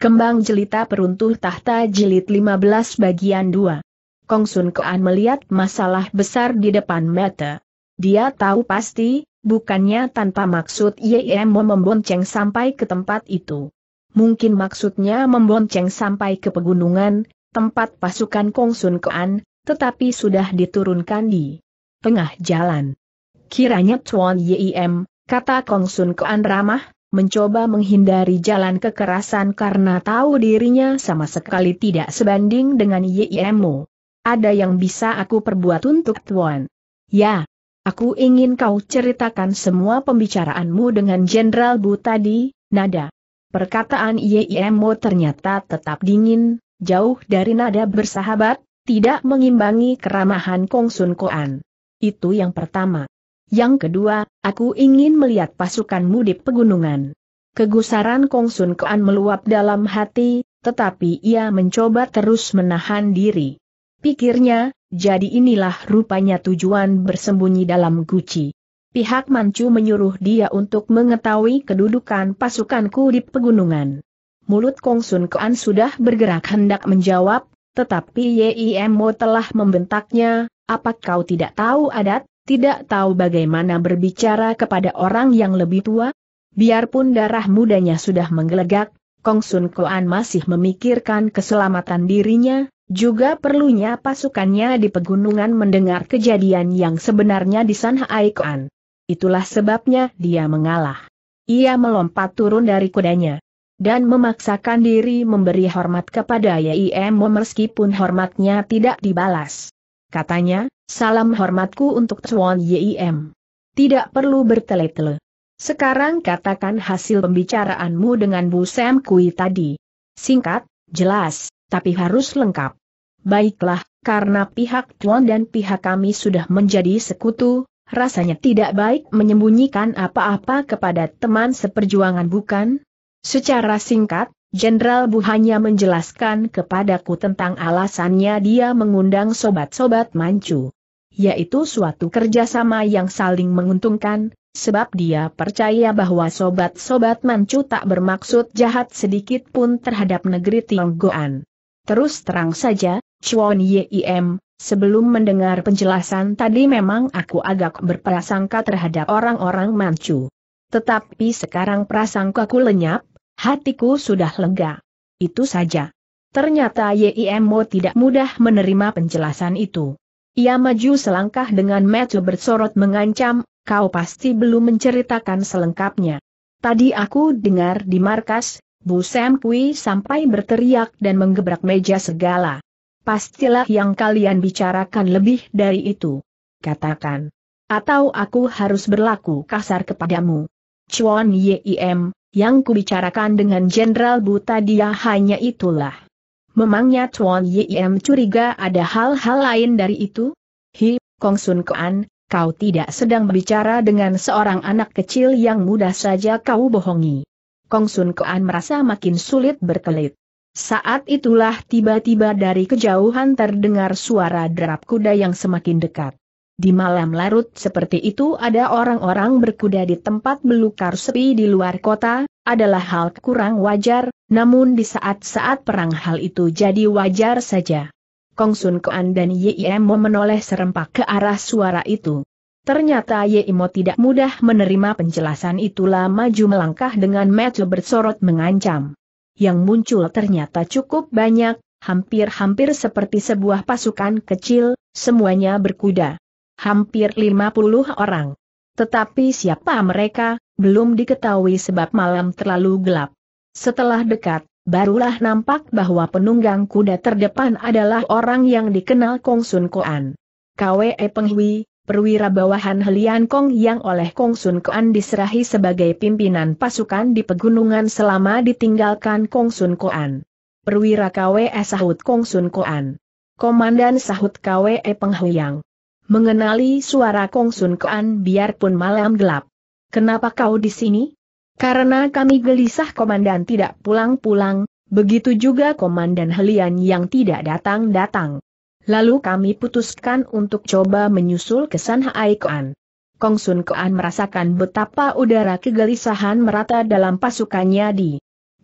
Kembang Jelita Peruntuh Tahta Jilid 15 Bagian 2 Sun Kean melihat masalah besar di depan mata. Dia tahu pasti, bukannya tanpa maksud mau membonceng sampai ke tempat itu. Mungkin maksudnya membonceng sampai ke pegunungan, tempat pasukan Kong Sun Kean, tetapi sudah diturunkan di tengah jalan. Kiranya Tuan YIM, kata Kong Sun Kean ramah, mencoba menghindari jalan kekerasan karena tahu dirinya sama sekali tidak sebanding dengan YIMO. Ada yang bisa aku perbuat untuk Tuan? Ya, aku ingin kau ceritakan semua pembicaraanmu dengan Jenderal Bu tadi, Nada. Perkataan YIMO ternyata tetap dingin, jauh dari nada bersahabat, tidak mengimbangi keramahan Kong Sun Koan. Itu yang pertama. Yang kedua, aku ingin melihat pasukanmu di pegunungan. Kegusaran Kong Sun Kuan meluap dalam hati, tetapi ia mencoba terus menahan diri. Pikirnya, jadi inilah rupanya tujuan bersembunyi dalam guci. Pihak Mancu menyuruh dia untuk mengetahui kedudukan pasukanku di pegunungan. Mulut Kong Sun Kuan sudah bergerak hendak menjawab, tetapi YIMO telah membentaknya, apa kau tidak tahu adat, tidak tahu bagaimana berbicara kepada orang yang lebih tua? Biarpun darah mudanya sudah menggelegak, Kong Sun Koan masih memikirkan keselamatan dirinya, juga perlunya pasukannya di pegunungan mendengar kejadian yang sebenarnya di San Hai Itulah sebabnya dia mengalah. Ia melompat turun dari kudanya. Dan memaksakan diri memberi hormat kepada Yim meskipun hormatnya tidak dibalas. Katanya, Salam hormatku untuk Tuan Yim. Tidak perlu bertele-tele. Sekarang katakan hasil pembicaraanmu dengan Bu Sam Kui tadi. Singkat, jelas, tapi harus lengkap. Baiklah, karena pihak Tuan dan pihak kami sudah menjadi sekutu, rasanya tidak baik menyembunyikan apa-apa kepada teman seperjuangan bukan? Secara singkat, Jenderal Bu hanya menjelaskan kepadaku tentang alasannya dia mengundang sobat-sobat mancu yaitu suatu kerjasama yang saling menguntungkan, sebab dia percaya bahwa sobat-sobat Manchu tak bermaksud jahat sedikit pun terhadap negeri Tionggoan. Terus terang saja, Chuan Yim, sebelum mendengar penjelasan tadi memang aku agak berprasangka terhadap orang-orang Manchu. Tetapi sekarang prasangkaku lenyap, hatiku sudah lega. Itu saja. Ternyata Yimo tidak mudah menerima penjelasan itu. Ia maju selangkah dengan mata bersorot mengancam, kau pasti belum menceritakan selengkapnya. Tadi aku dengar di markas, Bu Sam Kui sampai berteriak dan menggebrak meja segala. Pastilah yang kalian bicarakan lebih dari itu. Katakan. Atau aku harus berlaku kasar kepadamu. Chuan Yim, yang kubicarakan dengan Jenderal Bu tadi ya hanya itulah. Memangnya Chuan Yim curiga ada hal-hal lain dari itu? Hi, Kong Sun Kuan, kau tidak sedang berbicara dengan seorang anak kecil yang mudah saja kau bohongi. Kong Sun Kuan merasa makin sulit berkelit. Saat itulah tiba-tiba dari kejauhan terdengar suara derap kuda yang semakin dekat. Di malam larut seperti itu ada orang-orang berkuda di tempat belukar sepi di luar kota, adalah hal kurang wajar, namun di saat-saat perang hal itu jadi wajar saja. Kong Sun Kuan dan Yimo menoleh serempak ke arah suara itu. Ternyata Yimo tidak mudah menerima penjelasan itulah maju melangkah dengan metu bersorot mengancam. Yang muncul ternyata cukup banyak, hampir-hampir seperti sebuah pasukan kecil, semuanya berkuda. Hampir 50 orang. Tetapi siapa mereka, belum diketahui sebab malam terlalu gelap. Setelah dekat, barulah nampak bahwa penunggang kuda terdepan adalah orang yang dikenal Kong Sun Koan. KWE Penghui, perwira bawahan Helian Kong yang oleh Kong Sun Koan diserahi sebagai pimpinan pasukan di pegunungan selama ditinggalkan Kong Sun Koan. Perwira KWE sahut Kong Sun Koan. Komandan sahut KWE yang mengenali suara Kong Sun Koan biarpun malam gelap. Kenapa kau di sini? Karena kami gelisah komandan tidak pulang-pulang, begitu juga komandan Helian yang tidak datang-datang. Lalu kami putuskan untuk coba menyusul ke San Hai Koan. Kong Sun Koan merasakan betapa udara kegelisahan merata dalam pasukannya di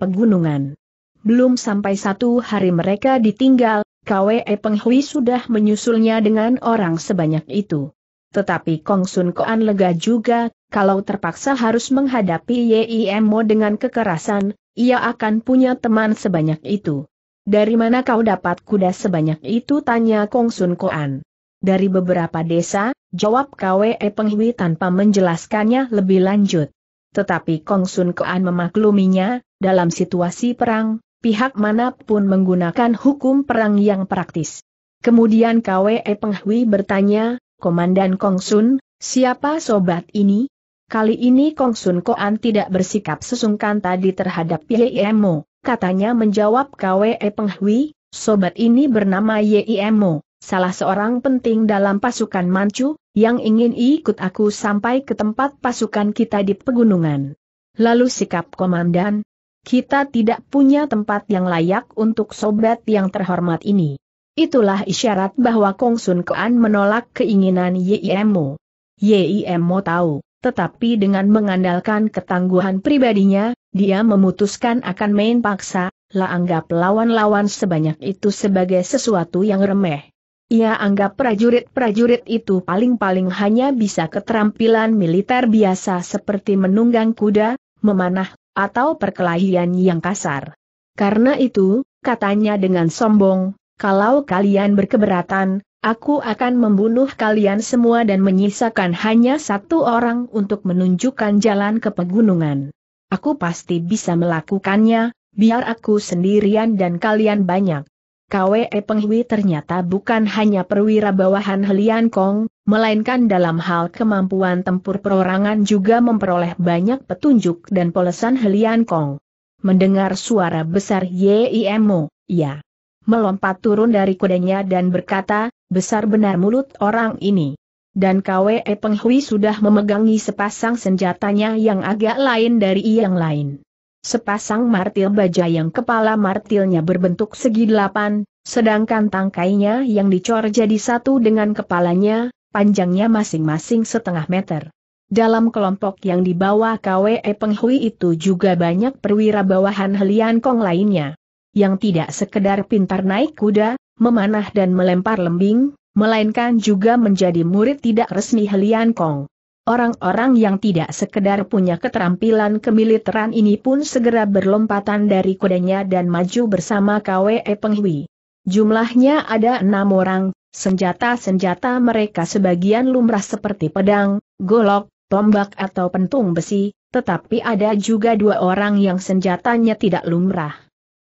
pegunungan. Belum sampai satu hari mereka ditinggal, Kwe Penghui sudah menyusulnya dengan orang sebanyak itu. Tetapi Kong Sun Koan lega juga, kalau terpaksa harus menghadapi YIMO dengan kekerasan, ia akan punya teman sebanyak itu. Dari mana kau dapat kuda sebanyak itu tanya Kong Sun Koan. Dari beberapa desa, jawab Kwe Penghui tanpa menjelaskannya lebih lanjut. Tetapi Kong Sun Koan memakluminya, dalam situasi perang, pihak manapun menggunakan hukum perang yang praktis. Kemudian KWE Penghui bertanya, Komandan Kongsun, siapa sobat ini? Kali ini Kongsun Koan tidak bersikap sesungkan tadi terhadap YIMO, katanya menjawab KWE Penghui, sobat ini bernama YIMO, salah seorang penting dalam pasukan Manchu, yang ingin ikut aku sampai ke tempat pasukan kita di pegunungan. Lalu sikap komandan, kita tidak punya tempat yang layak untuk sobat yang terhormat ini. Itulah isyarat bahwa Kong Sun Koan menolak keinginan YIMO. YIMO tahu, tetapi dengan mengandalkan ketangguhan pribadinya, dia memutuskan akan main paksa, lah anggap lawan-lawan sebanyak itu sebagai sesuatu yang remeh. Ia anggap prajurit-prajurit itu paling-paling hanya bisa keterampilan militer biasa seperti menunggang kuda, memanah atau perkelahian yang kasar. Karena itu, katanya dengan sombong, kalau kalian berkeberatan, aku akan membunuh kalian semua dan menyisakan hanya satu orang untuk menunjukkan jalan ke pegunungan. Aku pasti bisa melakukannya, biar aku sendirian dan kalian banyak. KWE Penghui ternyata bukan hanya perwira bawahan Helian Kong, melainkan dalam hal kemampuan tempur perorangan juga memperoleh banyak petunjuk dan polesan Helian Kong. Mendengar suara besar YIMO, ya. Melompat turun dari kudanya dan berkata, besar benar mulut orang ini. Dan KWE Penghui sudah memegangi sepasang senjatanya yang agak lain dari yang lain. Sepasang martil baja yang kepala martilnya berbentuk segi delapan, sedangkan tangkainya yang dicor jadi satu dengan kepalanya, panjangnya masing-masing setengah meter. Dalam kelompok yang dibawa KWE Penghui itu juga banyak perwira bawahan Helian Kong lainnya. Yang tidak sekedar pintar naik kuda, memanah dan melempar lembing, melainkan juga menjadi murid tidak resmi Helian Kong. Orang-orang yang tidak sekedar punya keterampilan kemiliteran ini pun segera berlompatan dari kudanya dan maju bersama KWE Penghui. Jumlahnya ada enam orang, senjata-senjata mereka sebagian lumrah seperti pedang, golok, tombak atau pentung besi, tetapi ada juga dua orang yang senjatanya tidak lumrah.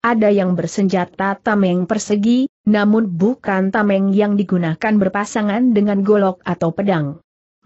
Ada yang bersenjata tameng persegi, namun bukan tameng yang digunakan berpasangan dengan golok atau pedang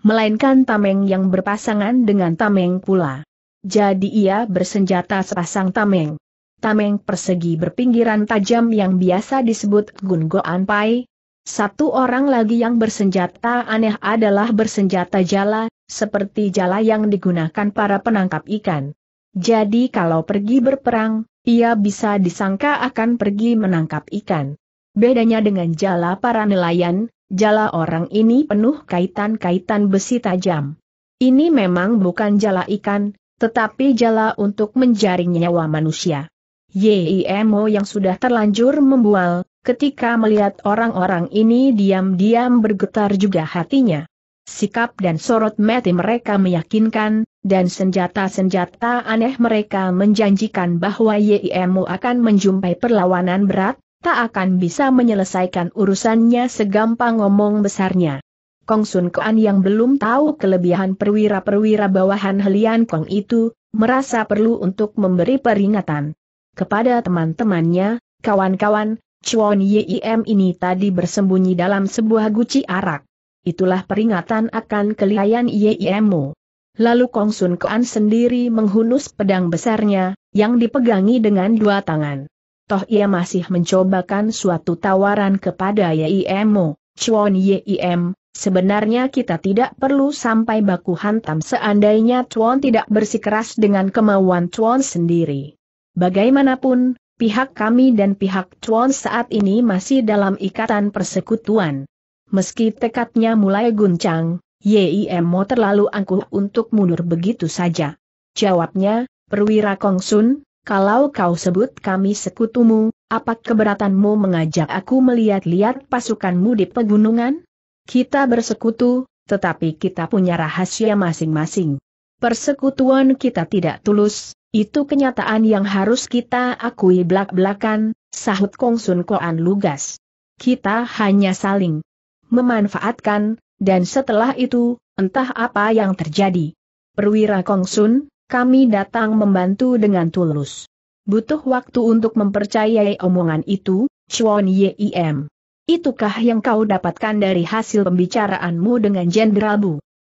melainkan tameng yang berpasangan dengan tameng pula. Jadi ia bersenjata sepasang tameng. Tameng persegi berpinggiran tajam yang biasa disebut Gun Goan Pai. Satu orang lagi yang bersenjata aneh adalah bersenjata jala, seperti jala yang digunakan para penangkap ikan. Jadi kalau pergi berperang, ia bisa disangka akan pergi menangkap ikan. Bedanya dengan jala para nelayan, jala orang ini penuh kaitan-kaitan besi tajam. Ini memang bukan jala ikan, tetapi jala untuk menjaring nyawa manusia. YIMO yang sudah terlanjur membual, ketika melihat orang-orang ini diam-diam bergetar juga hatinya. Sikap dan sorot mati mereka meyakinkan, dan senjata-senjata aneh mereka menjanjikan bahwa YIMO akan menjumpai perlawanan berat, tak akan bisa menyelesaikan urusannya segampang ngomong besarnya. Kong Sun Kuan yang belum tahu kelebihan perwira-perwira bawahan Helian Kong itu, merasa perlu untuk memberi peringatan kepada teman-temannya, kawan-kawan, Chuan Yim ini tadi bersembunyi dalam sebuah guci arak. Itulah peringatan akan kelihayan Yimmu. Lalu Kong Sun Kuan sendiri menghunus pedang besarnya, yang dipegangi dengan dua tangan toh ia masih mencobakan suatu tawaran kepada YIMO, Chuan YIM, sebenarnya kita tidak perlu sampai baku hantam seandainya Chuan tidak bersikeras dengan kemauan Chuan sendiri. Bagaimanapun, pihak kami dan pihak Chuan saat ini masih dalam ikatan persekutuan. Meski tekadnya mulai guncang, YIMO terlalu angkuh untuk mundur begitu saja. Jawabnya, Perwira Kongsun, kalau kau sebut kami sekutumu, apa keberatanmu mengajak aku melihat-lihat pasukanmu di pegunungan? Kita bersekutu, tetapi kita punya rahasia masing-masing. Persekutuan kita tidak tulus, itu kenyataan yang harus kita akui belak-belakan, sahut Kongsun Koan lugas. Kita hanya saling memanfaatkan, dan setelah itu, entah apa yang terjadi. Perwira Kong Kongsun, kami datang membantu dengan tulus. Butuh waktu untuk mempercayai omongan itu, Chuan Yim. Itukah yang kau dapatkan dari hasil pembicaraanmu dengan Jenderal Bu?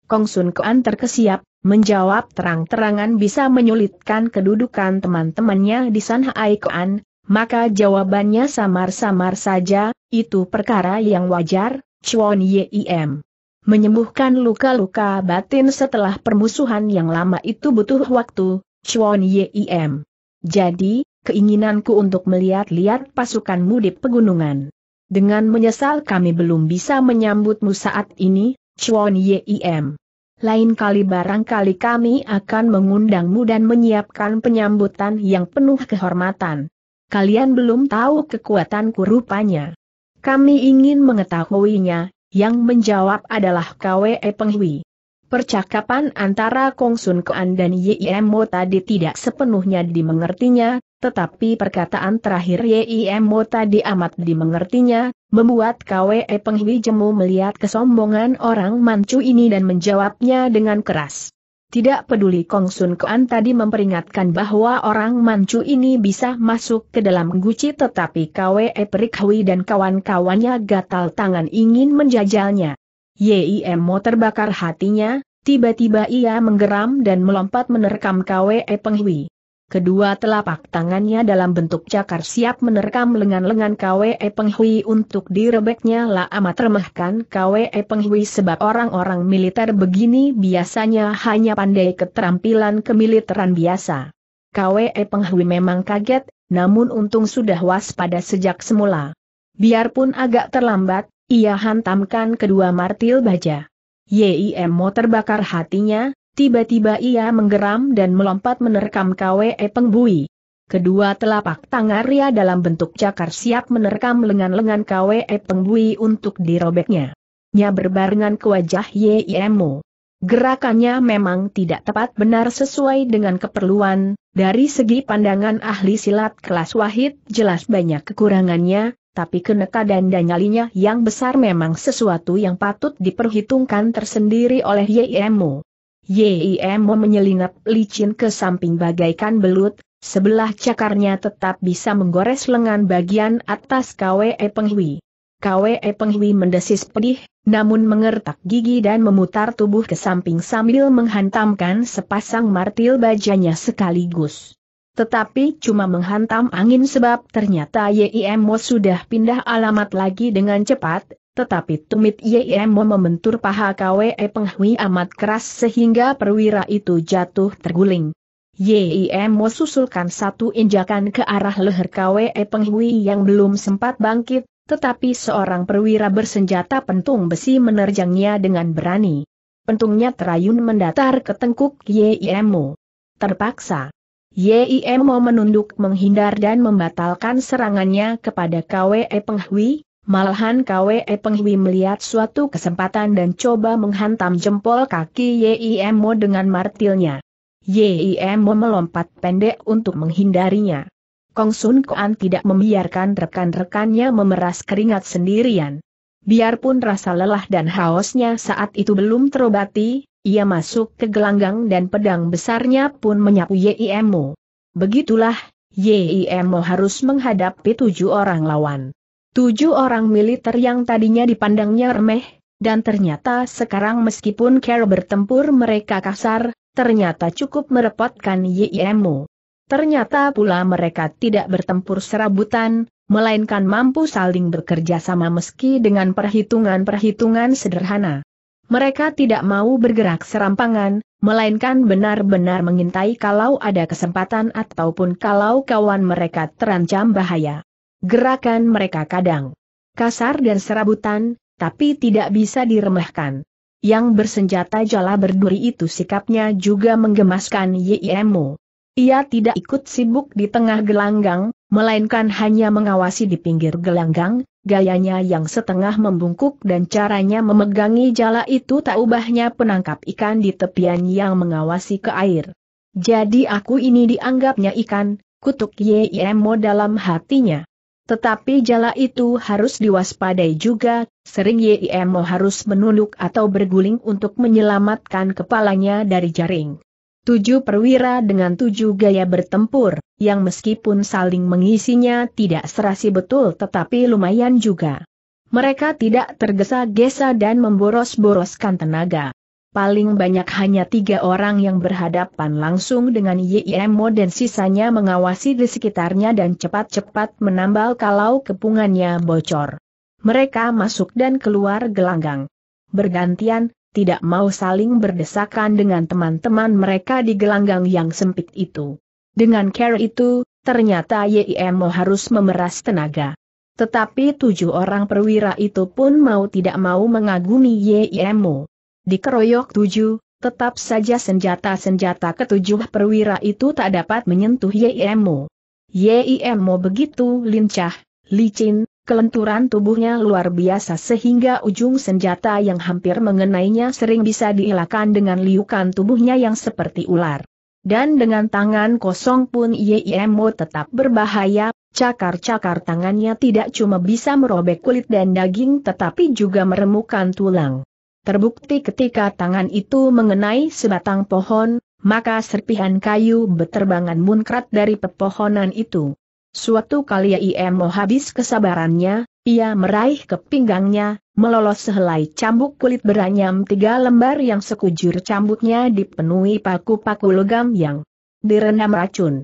Kong Sun Kuan terkesiap, menjawab terang-terangan bisa menyulitkan kedudukan teman-temannya di San Hai Kuan, maka jawabannya samar-samar saja, itu perkara yang wajar, Chuan Yim. Menyembuhkan luka-luka batin setelah permusuhan yang lama itu butuh waktu, Chuan Yim. Jadi, keinginanku untuk melihat-lihat pasukan mudik pegunungan. Dengan menyesal kami belum bisa menyambutmu saat ini, Chuan Yim. Lain kali barangkali kami akan mengundangmu dan menyiapkan penyambutan yang penuh kehormatan. Kalian belum tahu kekuatanku rupanya. Kami ingin mengetahuinya, yang menjawab adalah KWE Penghui. Percakapan antara Kong Sun Kuan dan Yimo tadi tidak sepenuhnya dimengertinya, tetapi perkataan terakhir Yimo tadi amat dimengertinya, membuat KWE Penghui jemu melihat kesombongan orang Manchu ini dan menjawabnya dengan keras. Tidak peduli Kong Sun Kuan tadi memperingatkan bahwa orang Manchu ini bisa masuk ke dalam guci tetapi Kwe Perik Hui dan kawan-kawannya gatal tangan ingin menjajalnya. Yim Mo terbakar hatinya, tiba-tiba ia menggeram dan melompat menerkam Kwe Penghui. Kedua telapak tangannya dalam bentuk cakar siap menerkam lengan-lengan KWE Penghui untuk direbeknya lah amat remehkan KWE Penghui sebab orang-orang militer begini biasanya hanya pandai keterampilan kemiliteran biasa. KWE Penghui memang kaget, namun untung sudah waspada sejak semula. Biarpun agak terlambat, ia hantamkan kedua martil baja. YIM mau terbakar hatinya, Tiba-tiba ia menggeram dan melompat menerkam KWE Pengbui. Kedua telapak tangan Ria dalam bentuk cakar siap menerkam lengan-lengan KWE Pengbui untuk dirobeknya. Nya berbarengan ke wajah YIMO. Gerakannya memang tidak tepat benar sesuai dengan keperluan, dari segi pandangan ahli silat kelas wahid jelas banyak kekurangannya, tapi keneka dan danyalinya yang besar memang sesuatu yang patut diperhitungkan tersendiri oleh YIMO. Yim menyelinap licin ke samping bagaikan belut, sebelah cakarnya tetap bisa menggores lengan bagian atas KWE Penghui. KWE Penghui mendesis pedih, namun mengertak gigi dan memutar tubuh ke samping sambil menghantamkan sepasang martil bajanya sekaligus. Tetapi cuma menghantam angin sebab ternyata Yim sudah pindah alamat lagi dengan cepat, tetapi tumit Yemo membentur paha Kwe Penghui amat keras sehingga perwira itu jatuh terguling. Yemo susulkan satu injakan ke arah leher Kwe Penghui yang belum sempat bangkit, tetapi seorang perwira bersenjata pentung besi menerjangnya dengan berani. Pentungnya terayun mendatar ke tengkuk Yemo. Terpaksa. Yimo menunduk menghindar dan membatalkan serangannya kepada Kwe Penghui, Malahan Kwe Penghui melihat suatu kesempatan dan coba menghantam jempol kaki YIMO dengan martilnya. YIMO melompat pendek untuk menghindarinya. Kong Sun Koan tidak membiarkan rekan-rekannya memeras keringat sendirian. Biarpun rasa lelah dan haosnya saat itu belum terobati, ia masuk ke gelanggang dan pedang besarnya pun menyapu YIMO. Begitulah, YIMO harus menghadapi tujuh orang lawan. Tujuh orang militer yang tadinya dipandangnya remeh, dan ternyata sekarang meskipun Carol bertempur mereka kasar, ternyata cukup merepotkan YIMU. Ternyata pula mereka tidak bertempur serabutan, melainkan mampu saling bekerja sama meski dengan perhitungan-perhitungan sederhana. Mereka tidak mau bergerak serampangan, melainkan benar-benar mengintai kalau ada kesempatan ataupun kalau kawan mereka terancam bahaya. Gerakan mereka kadang kasar dan serabutan, tapi tidak bisa diremehkan. Yang bersenjata jala berduri itu sikapnya juga menggemaskan YIMO. Ia tidak ikut sibuk di tengah gelanggang, melainkan hanya mengawasi di pinggir gelanggang, gayanya yang setengah membungkuk dan caranya memegangi jala itu tak ubahnya penangkap ikan di tepian yang mengawasi ke air. Jadi aku ini dianggapnya ikan, kutuk YIMO dalam hatinya. Tetapi jala itu harus diwaspadai juga, sering YIMO harus menunduk atau berguling untuk menyelamatkan kepalanya dari jaring. Tujuh perwira dengan tujuh gaya bertempur, yang meskipun saling mengisinya tidak serasi betul tetapi lumayan juga. Mereka tidak tergesa-gesa dan memboros-boroskan tenaga paling banyak hanya tiga orang yang berhadapan langsung dengan YIMO dan sisanya mengawasi di sekitarnya dan cepat-cepat menambal kalau kepungannya bocor. Mereka masuk dan keluar gelanggang. Bergantian, tidak mau saling berdesakan dengan teman-teman mereka di gelanggang yang sempit itu. Dengan care itu, ternyata YIMO harus memeras tenaga. Tetapi tujuh orang perwira itu pun mau tidak mau mengagumi YIMO dikeroyok tujuh, tetap saja senjata-senjata ketujuh perwira itu tak dapat menyentuh YIMO. YIMO begitu lincah, licin, kelenturan tubuhnya luar biasa sehingga ujung senjata yang hampir mengenainya sering bisa dielakkan dengan liukan tubuhnya yang seperti ular. Dan dengan tangan kosong pun YIMO tetap berbahaya, cakar-cakar tangannya tidak cuma bisa merobek kulit dan daging tetapi juga meremukan tulang. Terbukti ketika tangan itu mengenai sebatang pohon, maka serpihan kayu beterbangan munkrat dari pepohonan itu. Suatu kali IMO habis kesabarannya, ia meraih ke pinggangnya, melolos sehelai cambuk kulit beranyam tiga lembar yang sekujur cambuknya dipenuhi paku-paku logam yang direndam racun.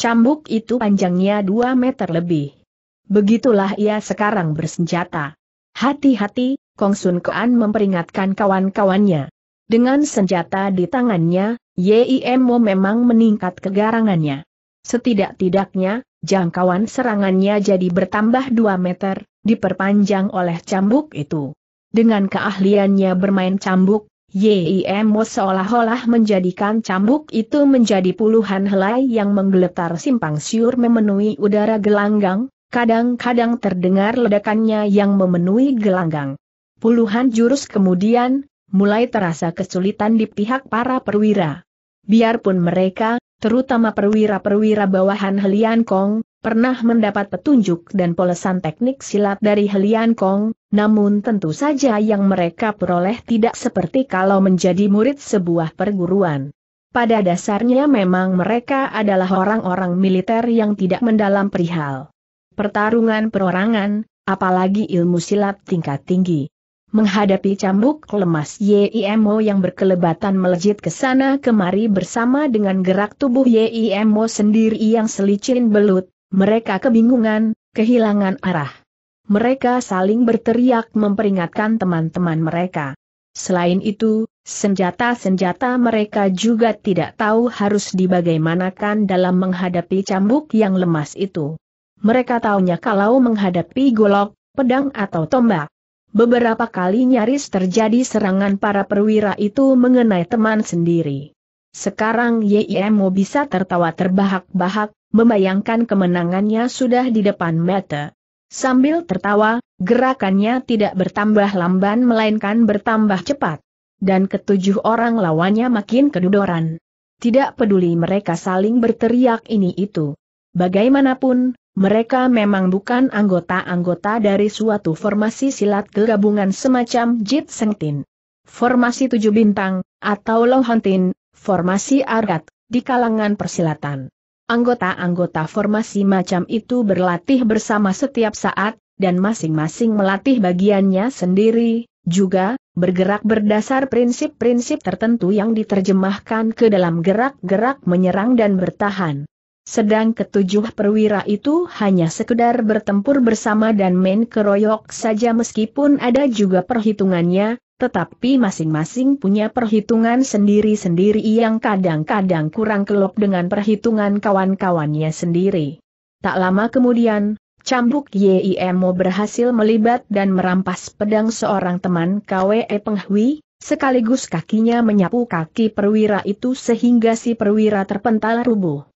Cambuk itu panjangnya dua meter lebih. Begitulah ia sekarang bersenjata. Hati-hati, Kong Sun memperingatkan kawan-kawannya. Dengan senjata di tangannya, Mo memang meningkat kegarangannya. Setidak-tidaknya, jangkauan serangannya jadi bertambah 2 meter, diperpanjang oleh cambuk itu. Dengan keahliannya bermain cambuk, Mo seolah-olah menjadikan cambuk itu menjadi puluhan helai yang menggeletar simpang siur memenuhi udara gelanggang, kadang-kadang terdengar ledakannya yang memenuhi gelanggang. Puluhan jurus kemudian, mulai terasa kesulitan di pihak para perwira. Biarpun mereka, terutama perwira-perwira bawahan Helian Kong, pernah mendapat petunjuk dan polesan teknik silat dari Helian Kong, namun tentu saja yang mereka peroleh tidak seperti kalau menjadi murid sebuah perguruan. Pada dasarnya memang mereka adalah orang-orang militer yang tidak mendalam perihal pertarungan perorangan, apalagi ilmu silat tingkat tinggi. Menghadapi cambuk lemas YIMO yang berkelebatan melejit ke sana kemari bersama dengan gerak tubuh YIMO sendiri yang selicin belut, mereka kebingungan, kehilangan arah. Mereka saling berteriak memperingatkan teman-teman mereka. Selain itu, senjata-senjata mereka juga tidak tahu harus dibagaimanakan dalam menghadapi cambuk yang lemas itu. Mereka taunya kalau menghadapi golok, pedang atau tombak. Beberapa kali nyaris terjadi serangan para perwira itu mengenai teman sendiri. Sekarang YIMO bisa tertawa terbahak-bahak, membayangkan kemenangannya sudah di depan mata. Sambil tertawa, gerakannya tidak bertambah lamban melainkan bertambah cepat. Dan ketujuh orang lawannya makin kedudoran. Tidak peduli mereka saling berteriak ini itu. Bagaimanapun, mereka memang bukan anggota-anggota dari suatu formasi silat gabungan semacam Jit Sengtin. Formasi tujuh bintang, atau Lohantin, formasi Argat, di kalangan persilatan. Anggota-anggota formasi macam itu berlatih bersama setiap saat, dan masing-masing melatih bagiannya sendiri, juga, bergerak berdasar prinsip-prinsip tertentu yang diterjemahkan ke dalam gerak-gerak menyerang dan bertahan. Sedang ketujuh perwira itu hanya sekedar bertempur bersama dan main keroyok saja meskipun ada juga perhitungannya, tetapi masing-masing punya perhitungan sendiri-sendiri yang kadang-kadang kurang kelop dengan perhitungan kawan-kawannya sendiri. Tak lama kemudian, Cambuk YIMO berhasil melibat dan merampas pedang seorang teman KWE Penghui, sekaligus kakinya menyapu kaki perwira itu sehingga si perwira terpental rubuh.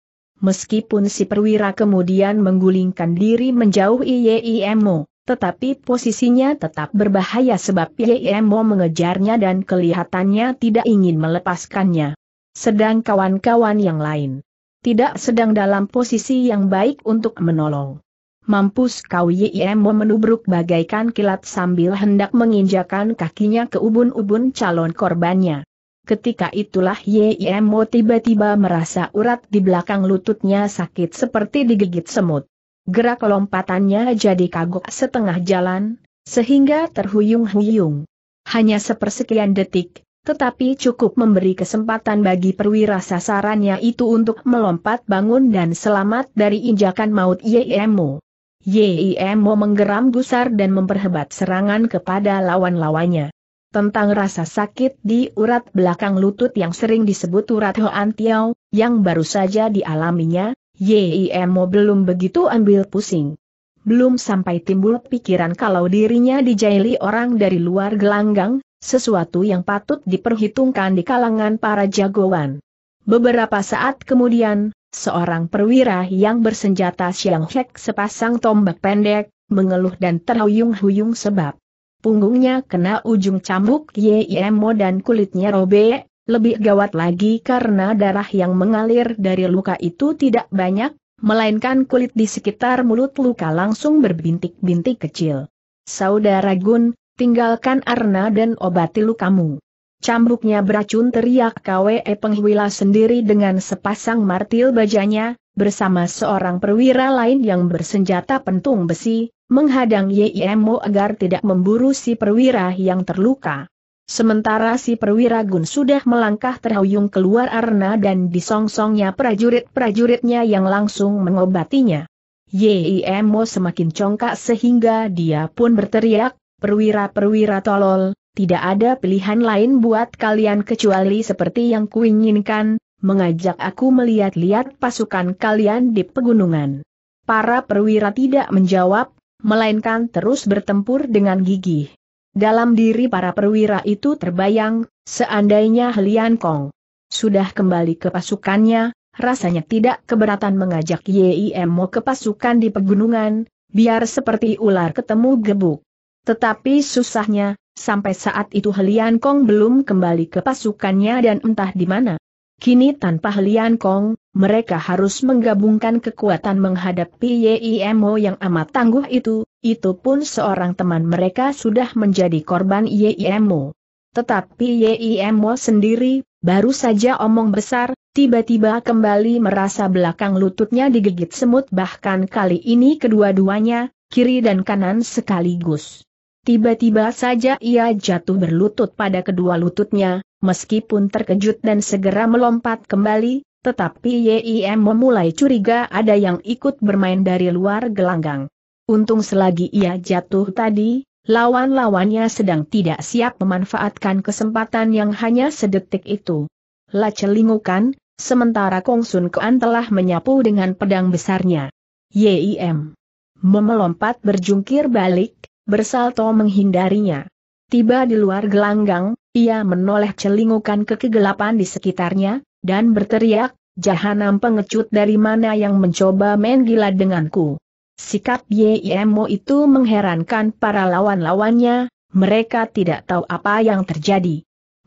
Meskipun si perwira kemudian menggulingkan diri menjauh IYIMO, tetapi posisinya tetap berbahaya sebab IYIMO mengejarnya dan kelihatannya tidak ingin melepaskannya. Sedang kawan-kawan yang lain tidak sedang dalam posisi yang baik untuk menolong. Mampus kau YIMO menubruk bagaikan kilat sambil hendak menginjakan kakinya ke ubun-ubun calon korbannya. Ketika itulah Yemo tiba-tiba merasa urat di belakang lututnya sakit seperti digigit semut. Gerak lompatannya jadi kagok setengah jalan, sehingga terhuyung-huyung. Hanya sepersekian detik, tetapi cukup memberi kesempatan bagi perwira sasarannya itu untuk melompat bangun dan selamat dari injakan maut Yemo. Yemo menggeram gusar dan memperhebat serangan kepada lawan-lawannya tentang rasa sakit di urat belakang lutut yang sering disebut urat Hoan Tiao, yang baru saja dialaminya, YIMO belum begitu ambil pusing. Belum sampai timbul pikiran kalau dirinya dijaili orang dari luar gelanggang, sesuatu yang patut diperhitungkan di kalangan para jagoan. Beberapa saat kemudian, seorang perwira yang bersenjata siang hek sepasang tombak pendek, mengeluh dan terhuyung-huyung sebab Punggungnya kena ujung cambuk Yemo dan kulitnya robek, lebih gawat lagi karena darah yang mengalir dari luka itu tidak banyak, melainkan kulit di sekitar mulut luka langsung berbintik-bintik kecil. Saudara Gun, tinggalkan Arna dan obati lukamu. Cambuknya beracun teriak KWE Penghwila sendiri dengan sepasang martil bajanya, bersama seorang perwira lain yang bersenjata pentung besi, menghadang YIMO agar tidak memburu si perwira yang terluka. Sementara si perwira Gun sudah melangkah terhuyung keluar arena dan disongsongnya prajurit-prajuritnya yang langsung mengobatinya. YIMO semakin congkak sehingga dia pun berteriak, perwira-perwira tolol, tidak ada pilihan lain buat kalian kecuali seperti yang kuinginkan, mengajak aku melihat-lihat pasukan kalian di pegunungan. Para perwira tidak menjawab, melainkan terus bertempur dengan gigih. Dalam diri para perwira itu terbayang, seandainya Helian Kong sudah kembali ke pasukannya, rasanya tidak keberatan mengajak YIMO ke pasukan di pegunungan, biar seperti ular ketemu gebuk. Tetapi susahnya, sampai saat itu Helian Kong belum kembali ke pasukannya dan entah di mana. Kini tanpa Helian Kong, mereka harus menggabungkan kekuatan menghadapi YIMO yang amat tangguh itu, itu pun seorang teman mereka sudah menjadi korban YIMO. Tetapi YIMO sendiri, baru saja omong besar, tiba-tiba kembali merasa belakang lututnya digigit semut bahkan kali ini kedua-duanya, kiri dan kanan sekaligus. Tiba-tiba saja ia jatuh berlutut pada kedua lututnya, meskipun terkejut dan segera melompat kembali, tetapi YIM memulai curiga ada yang ikut bermain dari luar gelanggang. Untung selagi ia jatuh tadi, lawan-lawannya sedang tidak siap memanfaatkan kesempatan yang hanya sedetik itu. La celingukan, sementara Kong Sun Kuan telah menyapu dengan pedang besarnya. YIM memelompat berjungkir balik, bersalto menghindarinya. Tiba di luar gelanggang, ia menoleh celingukan ke kegelapan di sekitarnya, dan berteriak, Jahanam pengecut dari mana yang mencoba main gila denganku. Sikap Yemo itu mengherankan para lawan-lawannya, mereka tidak tahu apa yang terjadi.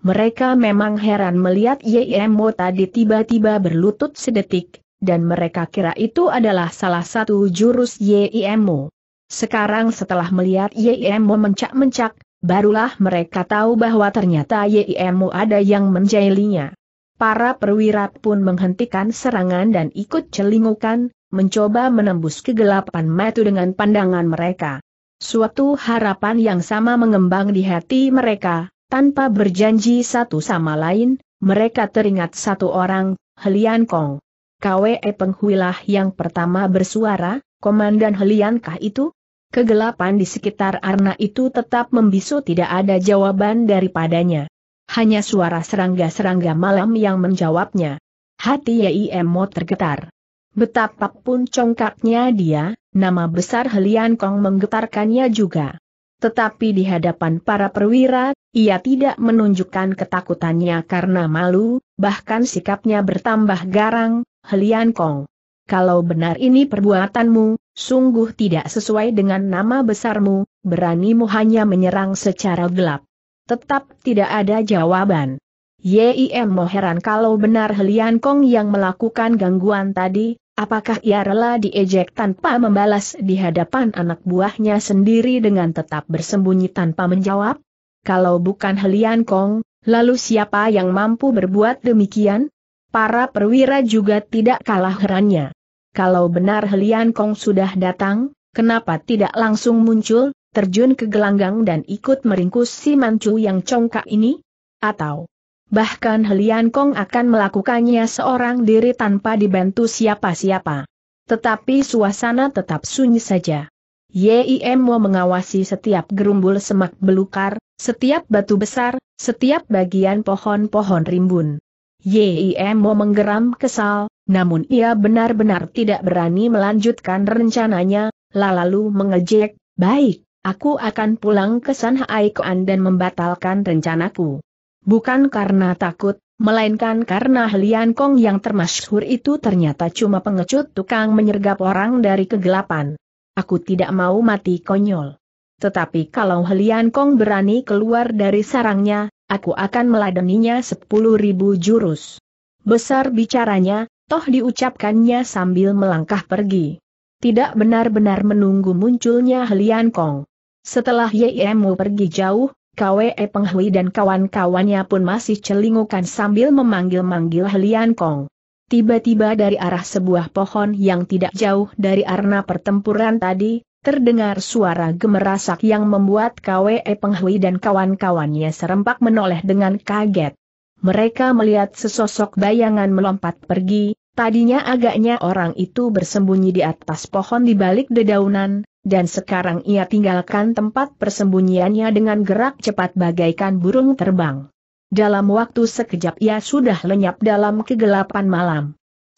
Mereka memang heran melihat Yemo tadi tiba-tiba berlutut sedetik, dan mereka kira itu adalah salah satu jurus Yemo. Sekarang setelah melihat Yemo mencak-mencak, barulah mereka tahu bahwa ternyata Yemo ada yang menjailinya para perwira pun menghentikan serangan dan ikut celingukan, mencoba menembus kegelapan metu dengan pandangan mereka. Suatu harapan yang sama mengembang di hati mereka, tanpa berjanji satu sama lain, mereka teringat satu orang, Helian Kong. KWE Penghuilah yang pertama bersuara, Komandan Helian itu? Kegelapan di sekitar Arna itu tetap membisu tidak ada jawaban daripadanya. Hanya suara serangga-serangga malam yang menjawabnya. Hati Emo tergetar. Betapapun congkaknya dia, nama besar Helian Kong menggetarkannya juga. Tetapi di hadapan para perwira, ia tidak menunjukkan ketakutannya karena malu, bahkan sikapnya bertambah garang, Helian Kong. Kalau benar ini perbuatanmu, sungguh tidak sesuai dengan nama besarmu, beranimu hanya menyerang secara gelap. Tetap tidak ada jawaban. Yim Mo heran kalau benar Helian Kong yang melakukan gangguan tadi, apakah ia rela diejek tanpa membalas di hadapan anak buahnya sendiri dengan tetap bersembunyi tanpa menjawab? Kalau bukan Helian Kong, lalu siapa yang mampu berbuat demikian? Para perwira juga tidak kalah herannya. Kalau benar Helian Kong sudah datang, kenapa tidak langsung muncul? terjun ke gelanggang dan ikut meringkus si Mancu yang congkak ini? Atau bahkan Helian Kong akan melakukannya seorang diri tanpa dibantu siapa-siapa. Tetapi suasana tetap sunyi saja. YIM mau mengawasi setiap gerumbul semak belukar, setiap batu besar, setiap bagian pohon-pohon rimbun. YIM mau menggeram kesal, namun ia benar-benar tidak berani melanjutkan rencananya, lalu mengejek, baik, Aku akan pulang ke Sanhai Koan dan membatalkan rencanaku. Bukan karena takut, melainkan karena Lian Kong yang termasyhur itu ternyata cuma pengecut tukang menyergap orang dari kegelapan. Aku tidak mau mati konyol. Tetapi kalau Lian Kong berani keluar dari sarangnya, aku akan meladeninya sepuluh ribu jurus. Besar bicaranya, toh diucapkannya sambil melangkah pergi. Tidak benar-benar menunggu munculnya Lian Kong. Setelah Yemu pergi jauh, Kwe Penghui dan kawan-kawannya pun masih celingukan sambil memanggil-manggil Helian Kong. Tiba-tiba dari arah sebuah pohon yang tidak jauh dari arena pertempuran tadi, terdengar suara gemerasak yang membuat Kwe Penghui dan kawan-kawannya serempak menoleh dengan kaget. Mereka melihat sesosok bayangan melompat pergi, tadinya agaknya orang itu bersembunyi di atas pohon di balik dedaunan, dan sekarang ia tinggalkan tempat persembunyiannya dengan gerak cepat bagaikan burung terbang. Dalam waktu sekejap ia sudah lenyap dalam kegelapan malam.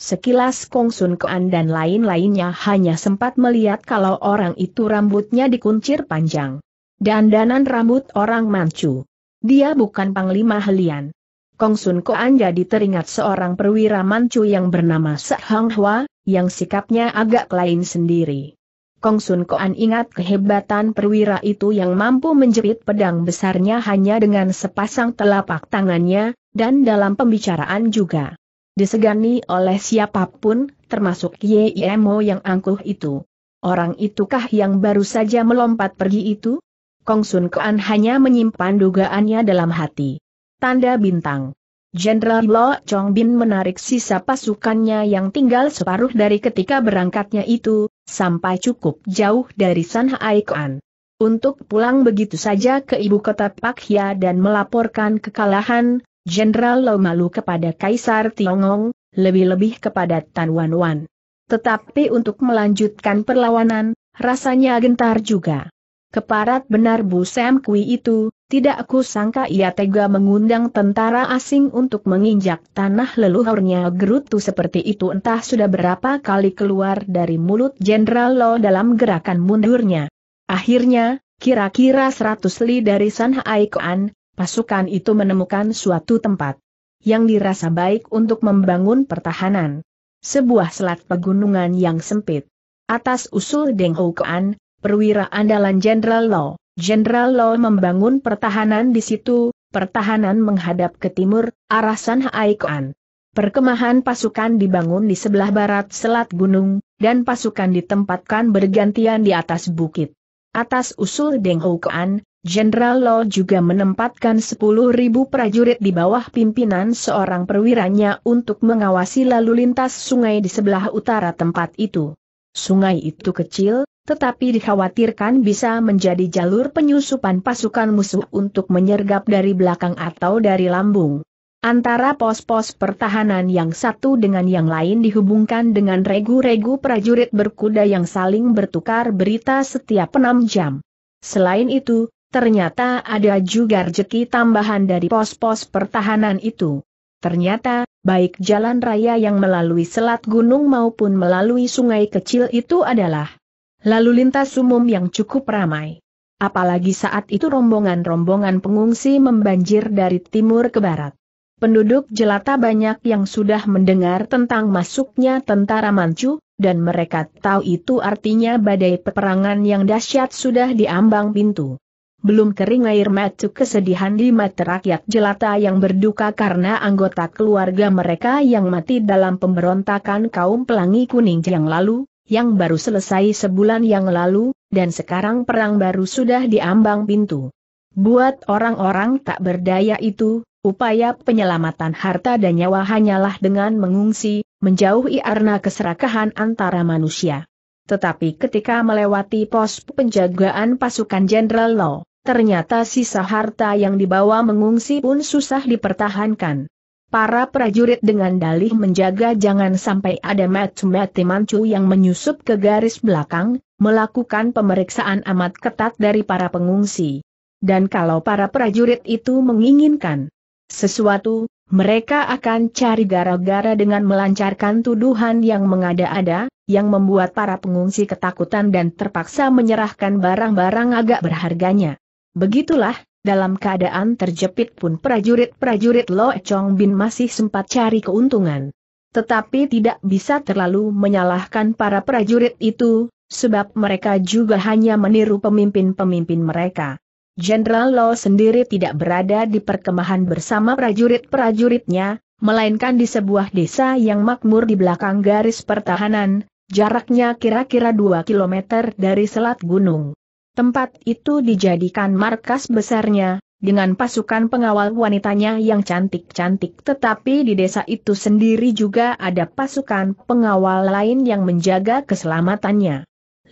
Sekilas Kong Sun Koan dan lain-lainnya hanya sempat melihat kalau orang itu rambutnya dikuncir panjang. dan danan rambut orang mancu. Dia bukan Panglima Helian. Sun Koan jadi teringat seorang perwira mancu yang bernama Sehang Hua, yang sikapnya agak lain sendiri. Kong Sun Koan ingat kehebatan perwira itu yang mampu menjepit pedang besarnya hanya dengan sepasang telapak tangannya, dan dalam pembicaraan juga. Disegani oleh siapapun, termasuk Ye Yemo yang angkuh itu. Orang itukah yang baru saja melompat pergi itu? Kong Sun Koan hanya menyimpan dugaannya dalam hati. Tanda bintang. Jenderal Lo Chong Bin menarik sisa pasukannya yang tinggal separuh dari ketika berangkatnya itu, sampai cukup jauh dari Sanhaikan. Untuk pulang begitu saja ke ibu kota Pakhya dan melaporkan kekalahan, Jenderal Lo malu kepada Kaisar Tiongong, lebih-lebih kepada Tan Wan Wan. Tetapi untuk melanjutkan perlawanan, rasanya gentar juga. Keparat benar Bu Sam Kui itu, tidak aku sangka ia tega mengundang tentara asing untuk menginjak tanah leluhurnya gerutu seperti itu entah sudah berapa kali keluar dari mulut Jenderal Lo dalam gerakan mundurnya. Akhirnya, kira-kira 100 li dari San pasukan itu menemukan suatu tempat yang dirasa baik untuk membangun pertahanan. Sebuah selat pegunungan yang sempit. Atas usul Deng Hou Kuan, perwira andalan Jenderal Lo Jenderal Lo membangun pertahanan di situ, pertahanan menghadap ke timur, arah San Haikuan. Perkemahan pasukan dibangun di sebelah barat selat gunung, dan pasukan ditempatkan bergantian di atas bukit. Atas usul Deng Hokuan, Jenderal Lo juga menempatkan 10.000 prajurit di bawah pimpinan seorang perwiranya untuk mengawasi lalu lintas sungai di sebelah utara tempat itu. Sungai itu kecil, tetapi dikhawatirkan bisa menjadi jalur penyusupan pasukan musuh untuk menyergap dari belakang atau dari lambung. Antara pos-pos pertahanan yang satu dengan yang lain dihubungkan dengan regu-regu prajurit berkuda yang saling bertukar berita setiap enam jam. Selain itu, ternyata ada juga rejeki tambahan dari pos-pos pertahanan itu. Ternyata, baik jalan raya yang melalui selat gunung maupun melalui sungai kecil itu adalah lalu lintas umum yang cukup ramai. Apalagi saat itu rombongan-rombongan pengungsi membanjir dari timur ke barat. Penduduk jelata banyak yang sudah mendengar tentang masuknya tentara Manchu, dan mereka tahu itu artinya badai peperangan yang dahsyat sudah diambang pintu. Belum kering air mata kesedihan di mata rakyat jelata yang berduka karena anggota keluarga mereka yang mati dalam pemberontakan kaum pelangi kuning yang lalu, yang baru selesai sebulan yang lalu, dan sekarang perang baru sudah diambang pintu. Buat orang-orang tak berdaya itu, upaya penyelamatan harta dan nyawa hanyalah dengan mengungsi, menjauhi arna keserakahan antara manusia. Tetapi ketika melewati pos penjagaan pasukan Jenderal Law, ternyata sisa harta yang dibawa mengungsi pun susah dipertahankan. Para prajurit dengan dalih menjaga jangan sampai ada mati-mati mancu yang menyusup ke garis belakang, melakukan pemeriksaan amat ketat dari para pengungsi. Dan kalau para prajurit itu menginginkan sesuatu, mereka akan cari gara-gara dengan melancarkan tuduhan yang mengada-ada, yang membuat para pengungsi ketakutan dan terpaksa menyerahkan barang-barang agak berharganya. Begitulah, dalam keadaan terjepit pun prajurit-prajurit Lo Chong Bin masih sempat cari keuntungan. Tetapi tidak bisa terlalu menyalahkan para prajurit itu, sebab mereka juga hanya meniru pemimpin-pemimpin mereka. Jenderal Lo sendiri tidak berada di perkemahan bersama prajurit-prajuritnya, melainkan di sebuah desa yang makmur di belakang garis pertahanan, jaraknya kira-kira 2 km dari selat gunung. Tempat itu dijadikan markas besarnya, dengan pasukan pengawal wanitanya yang cantik-cantik tetapi di desa itu sendiri juga ada pasukan pengawal lain yang menjaga keselamatannya.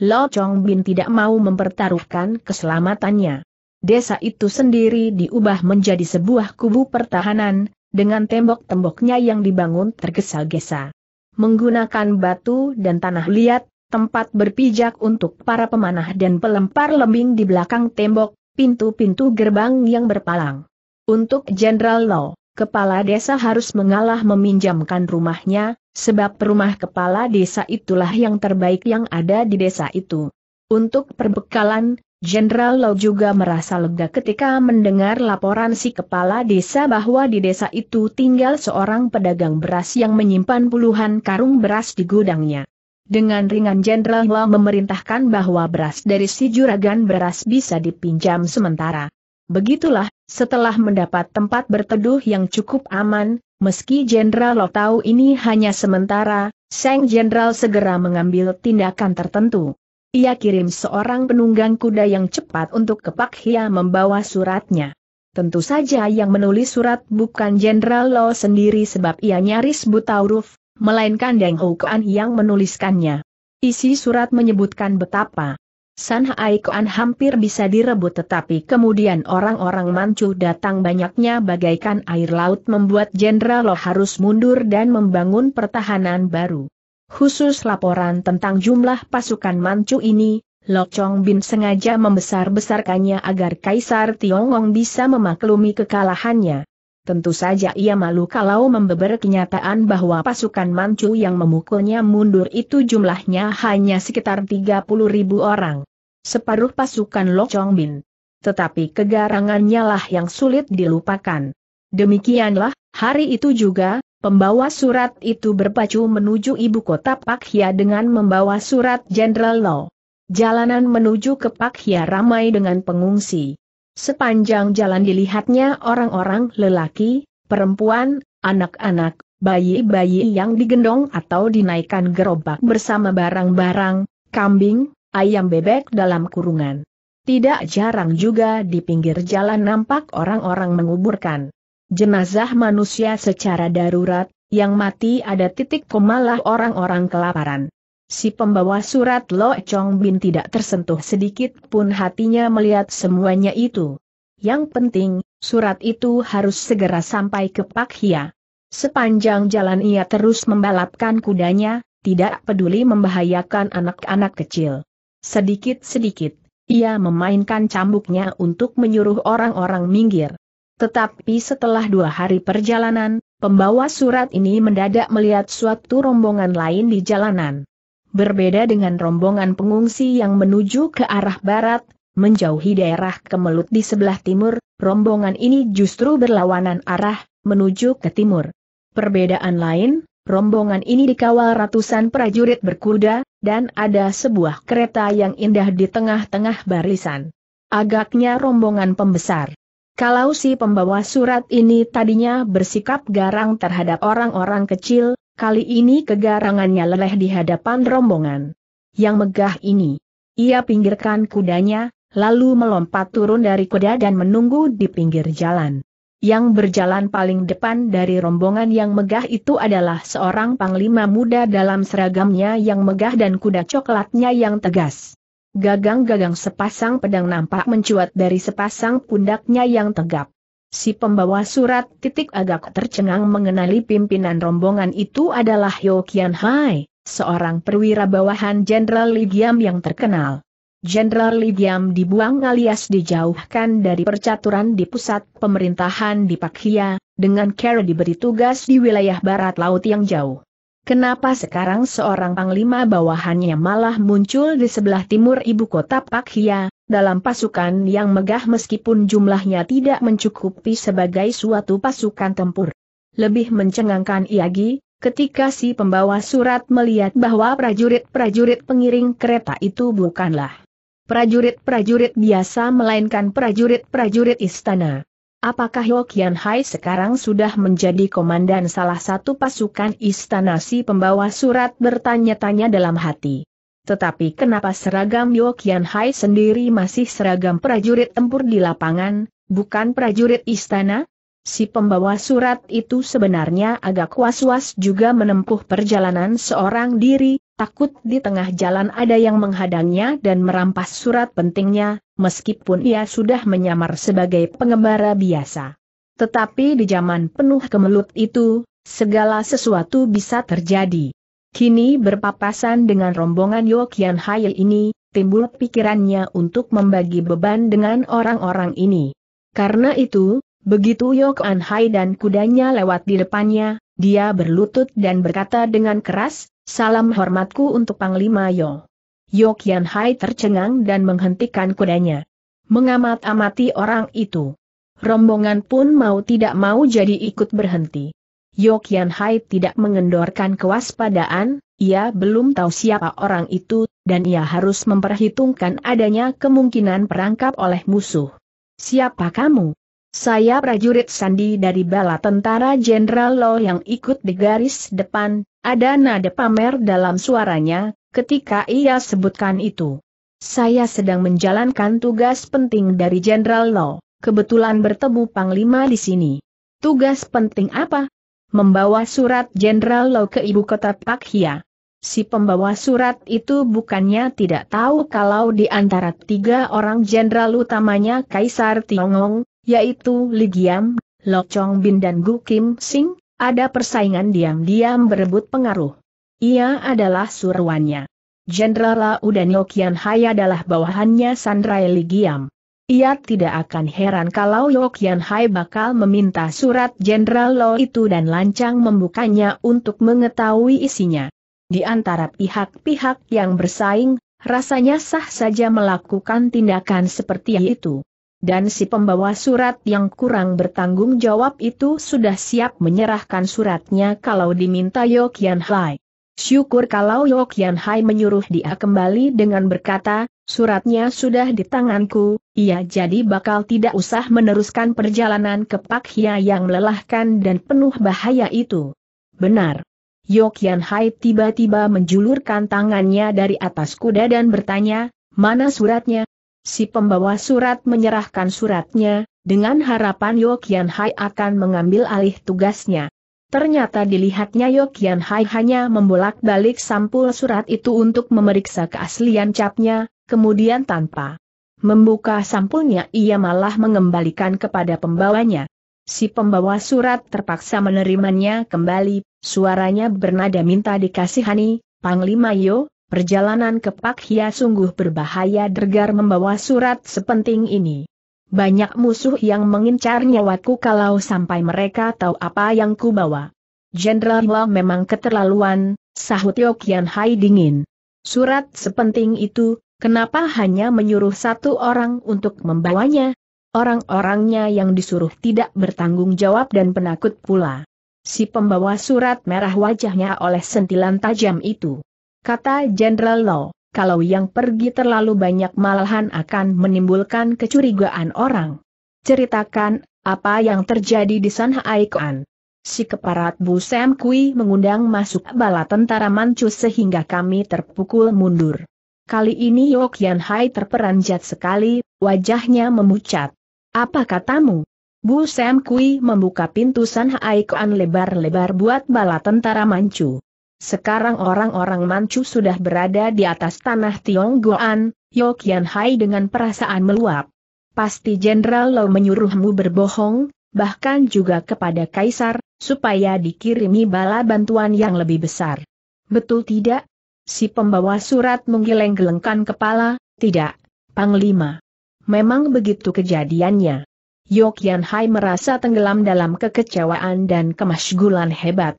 Lo Chong Bin tidak mau mempertaruhkan keselamatannya. Desa itu sendiri diubah menjadi sebuah kubu pertahanan, dengan tembok-temboknya yang dibangun tergesa-gesa. Menggunakan batu dan tanah liat, tempat berpijak untuk para pemanah dan pelempar lembing di belakang tembok, pintu-pintu gerbang yang berpalang. Untuk Jenderal Law, kepala desa harus mengalah meminjamkan rumahnya, sebab rumah kepala desa itulah yang terbaik yang ada di desa itu. Untuk perbekalan, Jenderal Law juga merasa lega ketika mendengar laporan si kepala desa bahwa di desa itu tinggal seorang pedagang beras yang menyimpan puluhan karung beras di gudangnya. Dengan ringan Jenderal Hua memerintahkan bahwa beras dari si juragan beras bisa dipinjam sementara. Begitulah, setelah mendapat tempat berteduh yang cukup aman, meski Jenderal Lo tahu ini hanya sementara, Sang Jenderal segera mengambil tindakan tertentu. Ia kirim seorang penunggang kuda yang cepat untuk ke Pak Hia membawa suratnya. Tentu saja yang menulis surat bukan Jenderal Lo sendiri sebab ia nyaris buta huruf, melainkan Deng Oukuan yang menuliskannya. Isi surat menyebutkan betapa San Haikuan hampir bisa direbut tetapi kemudian orang-orang Manchu datang banyaknya bagaikan air laut membuat Jenderal Lo harus mundur dan membangun pertahanan baru. Khusus laporan tentang jumlah pasukan Manchu ini, Lo Chong Bin sengaja membesar-besarkannya agar Kaisar Tiongong bisa memaklumi kekalahannya. Tentu saja ia malu kalau membeber kenyataan bahwa pasukan Manchu yang memukulnya mundur itu jumlahnya hanya sekitar 30 ribu orang. Separuh pasukan Lo Chongbin. Tetapi kegarangannya lah yang sulit dilupakan. Demikianlah, hari itu juga, pembawa surat itu berpacu menuju ibu kota Pak Hia dengan membawa surat Jenderal Lo. Jalanan menuju ke Pak Hia ramai dengan pengungsi. Sepanjang jalan dilihatnya orang-orang lelaki, perempuan, anak-anak, bayi-bayi yang digendong atau dinaikkan gerobak bersama barang-barang, kambing, ayam bebek dalam kurungan. Tidak jarang juga di pinggir jalan nampak orang-orang menguburkan jenazah manusia secara darurat, yang mati ada titik komalah orang-orang kelaparan. Si pembawa surat Lo Chong Bin tidak tersentuh sedikit pun hatinya melihat semuanya itu. Yang penting, surat itu harus segera sampai ke Pak Hia. Sepanjang jalan ia terus membalapkan kudanya, tidak peduli membahayakan anak-anak kecil. Sedikit-sedikit, ia memainkan cambuknya untuk menyuruh orang-orang minggir. Tetapi setelah dua hari perjalanan, pembawa surat ini mendadak melihat suatu rombongan lain di jalanan. Berbeda dengan rombongan pengungsi yang menuju ke arah barat, menjauhi daerah kemelut di sebelah timur, rombongan ini justru berlawanan arah, menuju ke timur. Perbedaan lain, rombongan ini dikawal ratusan prajurit berkuda, dan ada sebuah kereta yang indah di tengah-tengah barisan. Agaknya rombongan pembesar. Kalau si pembawa surat ini tadinya bersikap garang terhadap orang-orang kecil, Kali ini kegarangannya leleh di hadapan rombongan. Yang megah ini. Ia pinggirkan kudanya, lalu melompat turun dari kuda dan menunggu di pinggir jalan. Yang berjalan paling depan dari rombongan yang megah itu adalah seorang panglima muda dalam seragamnya yang megah dan kuda coklatnya yang tegas. Gagang-gagang sepasang pedang nampak mencuat dari sepasang pundaknya yang tegap. Si pembawa surat titik agak tercengang mengenali pimpinan rombongan itu adalah Yo Kian Hai, seorang perwira bawahan Jenderal Li Giam yang terkenal. Jenderal Li Giam dibuang alias dijauhkan dari percaturan di pusat pemerintahan di Pakhia, dengan Kara diberi tugas di wilayah barat laut yang jauh. Kenapa sekarang seorang panglima bawahannya malah muncul di sebelah timur ibu kota Pakhia, dalam pasukan yang megah meskipun jumlahnya tidak mencukupi sebagai suatu pasukan tempur. Lebih mencengangkan Iagi, ketika si pembawa surat melihat bahwa prajurit-prajurit pengiring kereta itu bukanlah prajurit-prajurit biasa melainkan prajurit-prajurit istana. Apakah Hokian Hai sekarang sudah menjadi komandan salah satu pasukan istana si pembawa surat bertanya-tanya dalam hati. Tetapi kenapa seragam Yokian Hai sendiri masih seragam prajurit tempur di lapangan, bukan prajurit istana? Si pembawa surat itu sebenarnya agak was-was juga menempuh perjalanan seorang diri, takut di tengah jalan ada yang menghadangnya dan merampas surat pentingnya, meskipun ia sudah menyamar sebagai pengembara biasa. Tetapi di zaman penuh kemelut itu, segala sesuatu bisa terjadi. Kini berpapasan dengan rombongan Yokian Hail ini, timbul pikirannya untuk membagi beban dengan orang-orang ini. Karena itu, begitu Yokian Hai dan kudanya lewat di depannya, dia berlutut dan berkata dengan keras, Salam hormatku untuk Panglima Yo. Yokian Hai tercengang dan menghentikan kudanya. Mengamat-amati orang itu. Rombongan pun mau tidak mau jadi ikut berhenti. Yokian Hai tidak mengendorkan kewaspadaan, ia belum tahu siapa orang itu, dan ia harus memperhitungkan adanya kemungkinan perangkap oleh musuh. Siapa kamu? Saya prajurit sandi dari bala tentara Jenderal Lo yang ikut di garis depan, ada nada pamer dalam suaranya, ketika ia sebutkan itu. Saya sedang menjalankan tugas penting dari Jenderal Lo, kebetulan bertemu Panglima di sini. Tugas penting apa? membawa surat Jenderal Lau ke ibu kota Pak Hia. Si pembawa surat itu bukannya tidak tahu kalau di antara tiga orang jenderal utamanya Kaisar Tiongong, yaitu Li Giam, Lo Chong Bin dan Gu Kim Sing, ada persaingan diam-diam berebut pengaruh. Ia adalah suruannya. Jenderal Lau dan Yokian Hai adalah bawahannya Sandrai Li Giam. Ia tidak akan heran kalau Yok Yan Hai bakal meminta surat Jenderal Lo itu dan lancang membukanya untuk mengetahui isinya. Di antara pihak-pihak yang bersaing, rasanya sah saja melakukan tindakan seperti itu. Dan si pembawa surat yang kurang bertanggung jawab itu sudah siap menyerahkan suratnya kalau diminta Yok Yan Hai. Syukur kalau Yok Yan Hai menyuruh dia kembali dengan berkata, suratnya sudah di tanganku, ia jadi bakal tidak usah meneruskan perjalanan ke Pakia yang melelahkan dan penuh bahaya itu. Benar. Yok Yan Hai tiba-tiba menjulurkan tangannya dari atas kuda dan bertanya, mana suratnya? Si pembawa surat menyerahkan suratnya, dengan harapan Yok Yan Hai akan mengambil alih tugasnya. Ternyata dilihatnya Yokian Hai hanya membolak-balik sampul surat itu untuk memeriksa keaslian capnya, kemudian tanpa membuka sampulnya ia malah mengembalikan kepada pembawanya. Si pembawa surat terpaksa menerimanya kembali, suaranya bernada minta dikasihani, Panglima Yo, perjalanan ke Hia sungguh berbahaya dergar membawa surat sepenting ini. Banyak musuh yang mengincar nyawaku kalau sampai mereka tahu apa yang kubawa. Jenderal Hua memang keterlaluan, sahut Yo Kian Hai dingin. Surat sepenting itu, kenapa hanya menyuruh satu orang untuk membawanya? Orang-orangnya yang disuruh tidak bertanggung jawab dan penakut pula. Si pembawa surat merah wajahnya oleh sentilan tajam itu. Kata Jenderal Law kalau yang pergi terlalu banyak malahan akan menimbulkan kecurigaan orang. Ceritakan, apa yang terjadi di San Haikuan? Si keparat Bu Sam Kui mengundang masuk bala tentara Manchu sehingga kami terpukul mundur. Kali ini Yok Yan Hai terperanjat sekali, wajahnya memucat. Apa katamu? Bu Sam Kui membuka pintu San Haikuan lebar-lebar buat bala tentara Manchu. Sekarang orang-orang Manchu sudah berada di atas tanah Tionggoan, Yokian Hai dengan perasaan meluap. Pasti Jenderal Lau menyuruhmu berbohong, bahkan juga kepada Kaisar, supaya dikirimi bala bantuan yang lebih besar. Betul tidak? Si pembawa surat menggeleng-gelengkan kepala, tidak, Panglima. Memang begitu kejadiannya. Yokian Hai merasa tenggelam dalam kekecewaan dan kemasgulan hebat.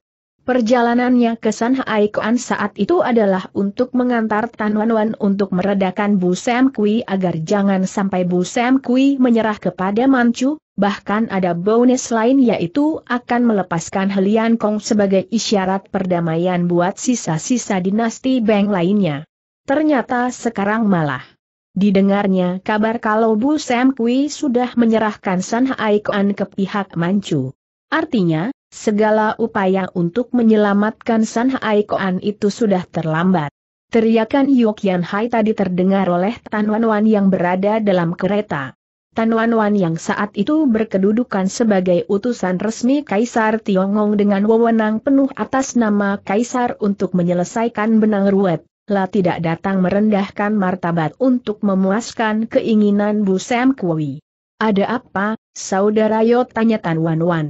Perjalanannya ke Haikuan saat itu adalah untuk mengantar Tan Wan Wan untuk meredakan Bu Sam Kui agar jangan sampai Bu Sam Kui menyerah kepada Manchu, bahkan ada bonus lain yaitu akan melepaskan Helian Kong sebagai isyarat perdamaian buat sisa-sisa dinasti Beng lainnya. Ternyata sekarang malah. Didengarnya kabar kalau Bu Sam Kui sudah menyerahkan Haikuan ke pihak Manchu. Artinya, segala upaya untuk menyelamatkan San Hai Koan itu sudah terlambat. Teriakan Yuk Yan Hai tadi terdengar oleh Tan Wan Wan yang berada dalam kereta. Tan Wan Wan yang saat itu berkedudukan sebagai utusan resmi Kaisar Tiongong dengan wewenang penuh atas nama Kaisar untuk menyelesaikan benang ruwet, lah tidak datang merendahkan martabat untuk memuaskan keinginan Bu Sam Kui. Ada apa, Saudara Yo tanya Tan Wan Wan.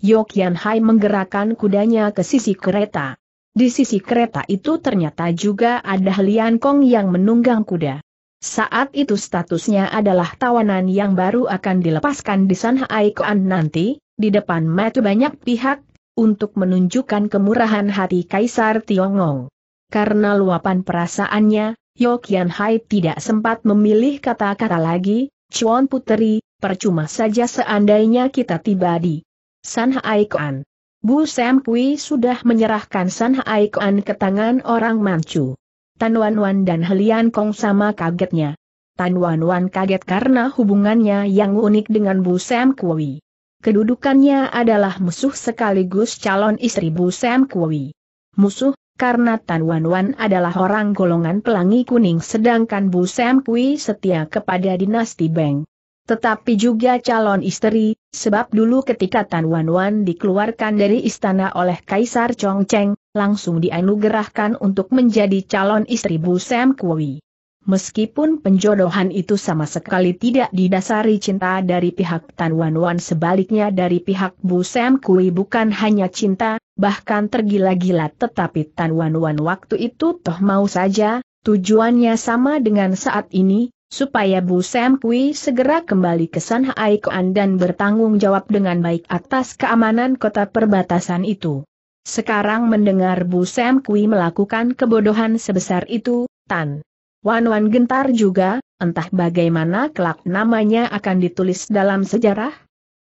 Yok Hai menggerakkan kudanya ke sisi kereta. Di sisi kereta itu ternyata juga ada Lian Kong yang menunggang kuda. Saat itu statusnya adalah tawanan yang baru akan dilepaskan di sana Hai nanti, di depan mata banyak pihak, untuk menunjukkan kemurahan hati Kaisar Tiongong. Karena luapan perasaannya, Yokian Hai tidak sempat memilih kata-kata lagi, Chuan Puteri, percuma saja seandainya kita tiba di San Haikoan. Bu Sam Kui sudah menyerahkan San Haikoan ke tangan orang Manchu. Tan Wan Wan dan Helian Kong sama kagetnya. Tan Wan Wan kaget karena hubungannya yang unik dengan Bu Sam Kui. Kedudukannya adalah musuh sekaligus calon istri Bu Sam Kui. Musuh, karena Tan Wan Wan adalah orang golongan pelangi kuning sedangkan Bu Sam Kui setia kepada dinasti Beng. Tetapi juga calon istri, Sebab dulu ketika Tan Wan Wan dikeluarkan dari istana oleh Kaisar Chong Cheng, langsung dianugerahkan untuk menjadi calon istri Bu Sam Kui. Meskipun penjodohan itu sama sekali tidak didasari cinta dari pihak Tan Wan Wan sebaliknya dari pihak Bu Sam Kui bukan hanya cinta, bahkan tergila-gila tetapi Tan Wan Wan waktu itu toh mau saja, tujuannya sama dengan saat ini, supaya Bu Sam Kui segera kembali ke San Kuan dan bertanggung jawab dengan baik atas keamanan kota perbatasan itu. Sekarang mendengar Bu Sam Kui melakukan kebodohan sebesar itu, Tan. Wan Wan gentar juga, entah bagaimana kelak namanya akan ditulis dalam sejarah.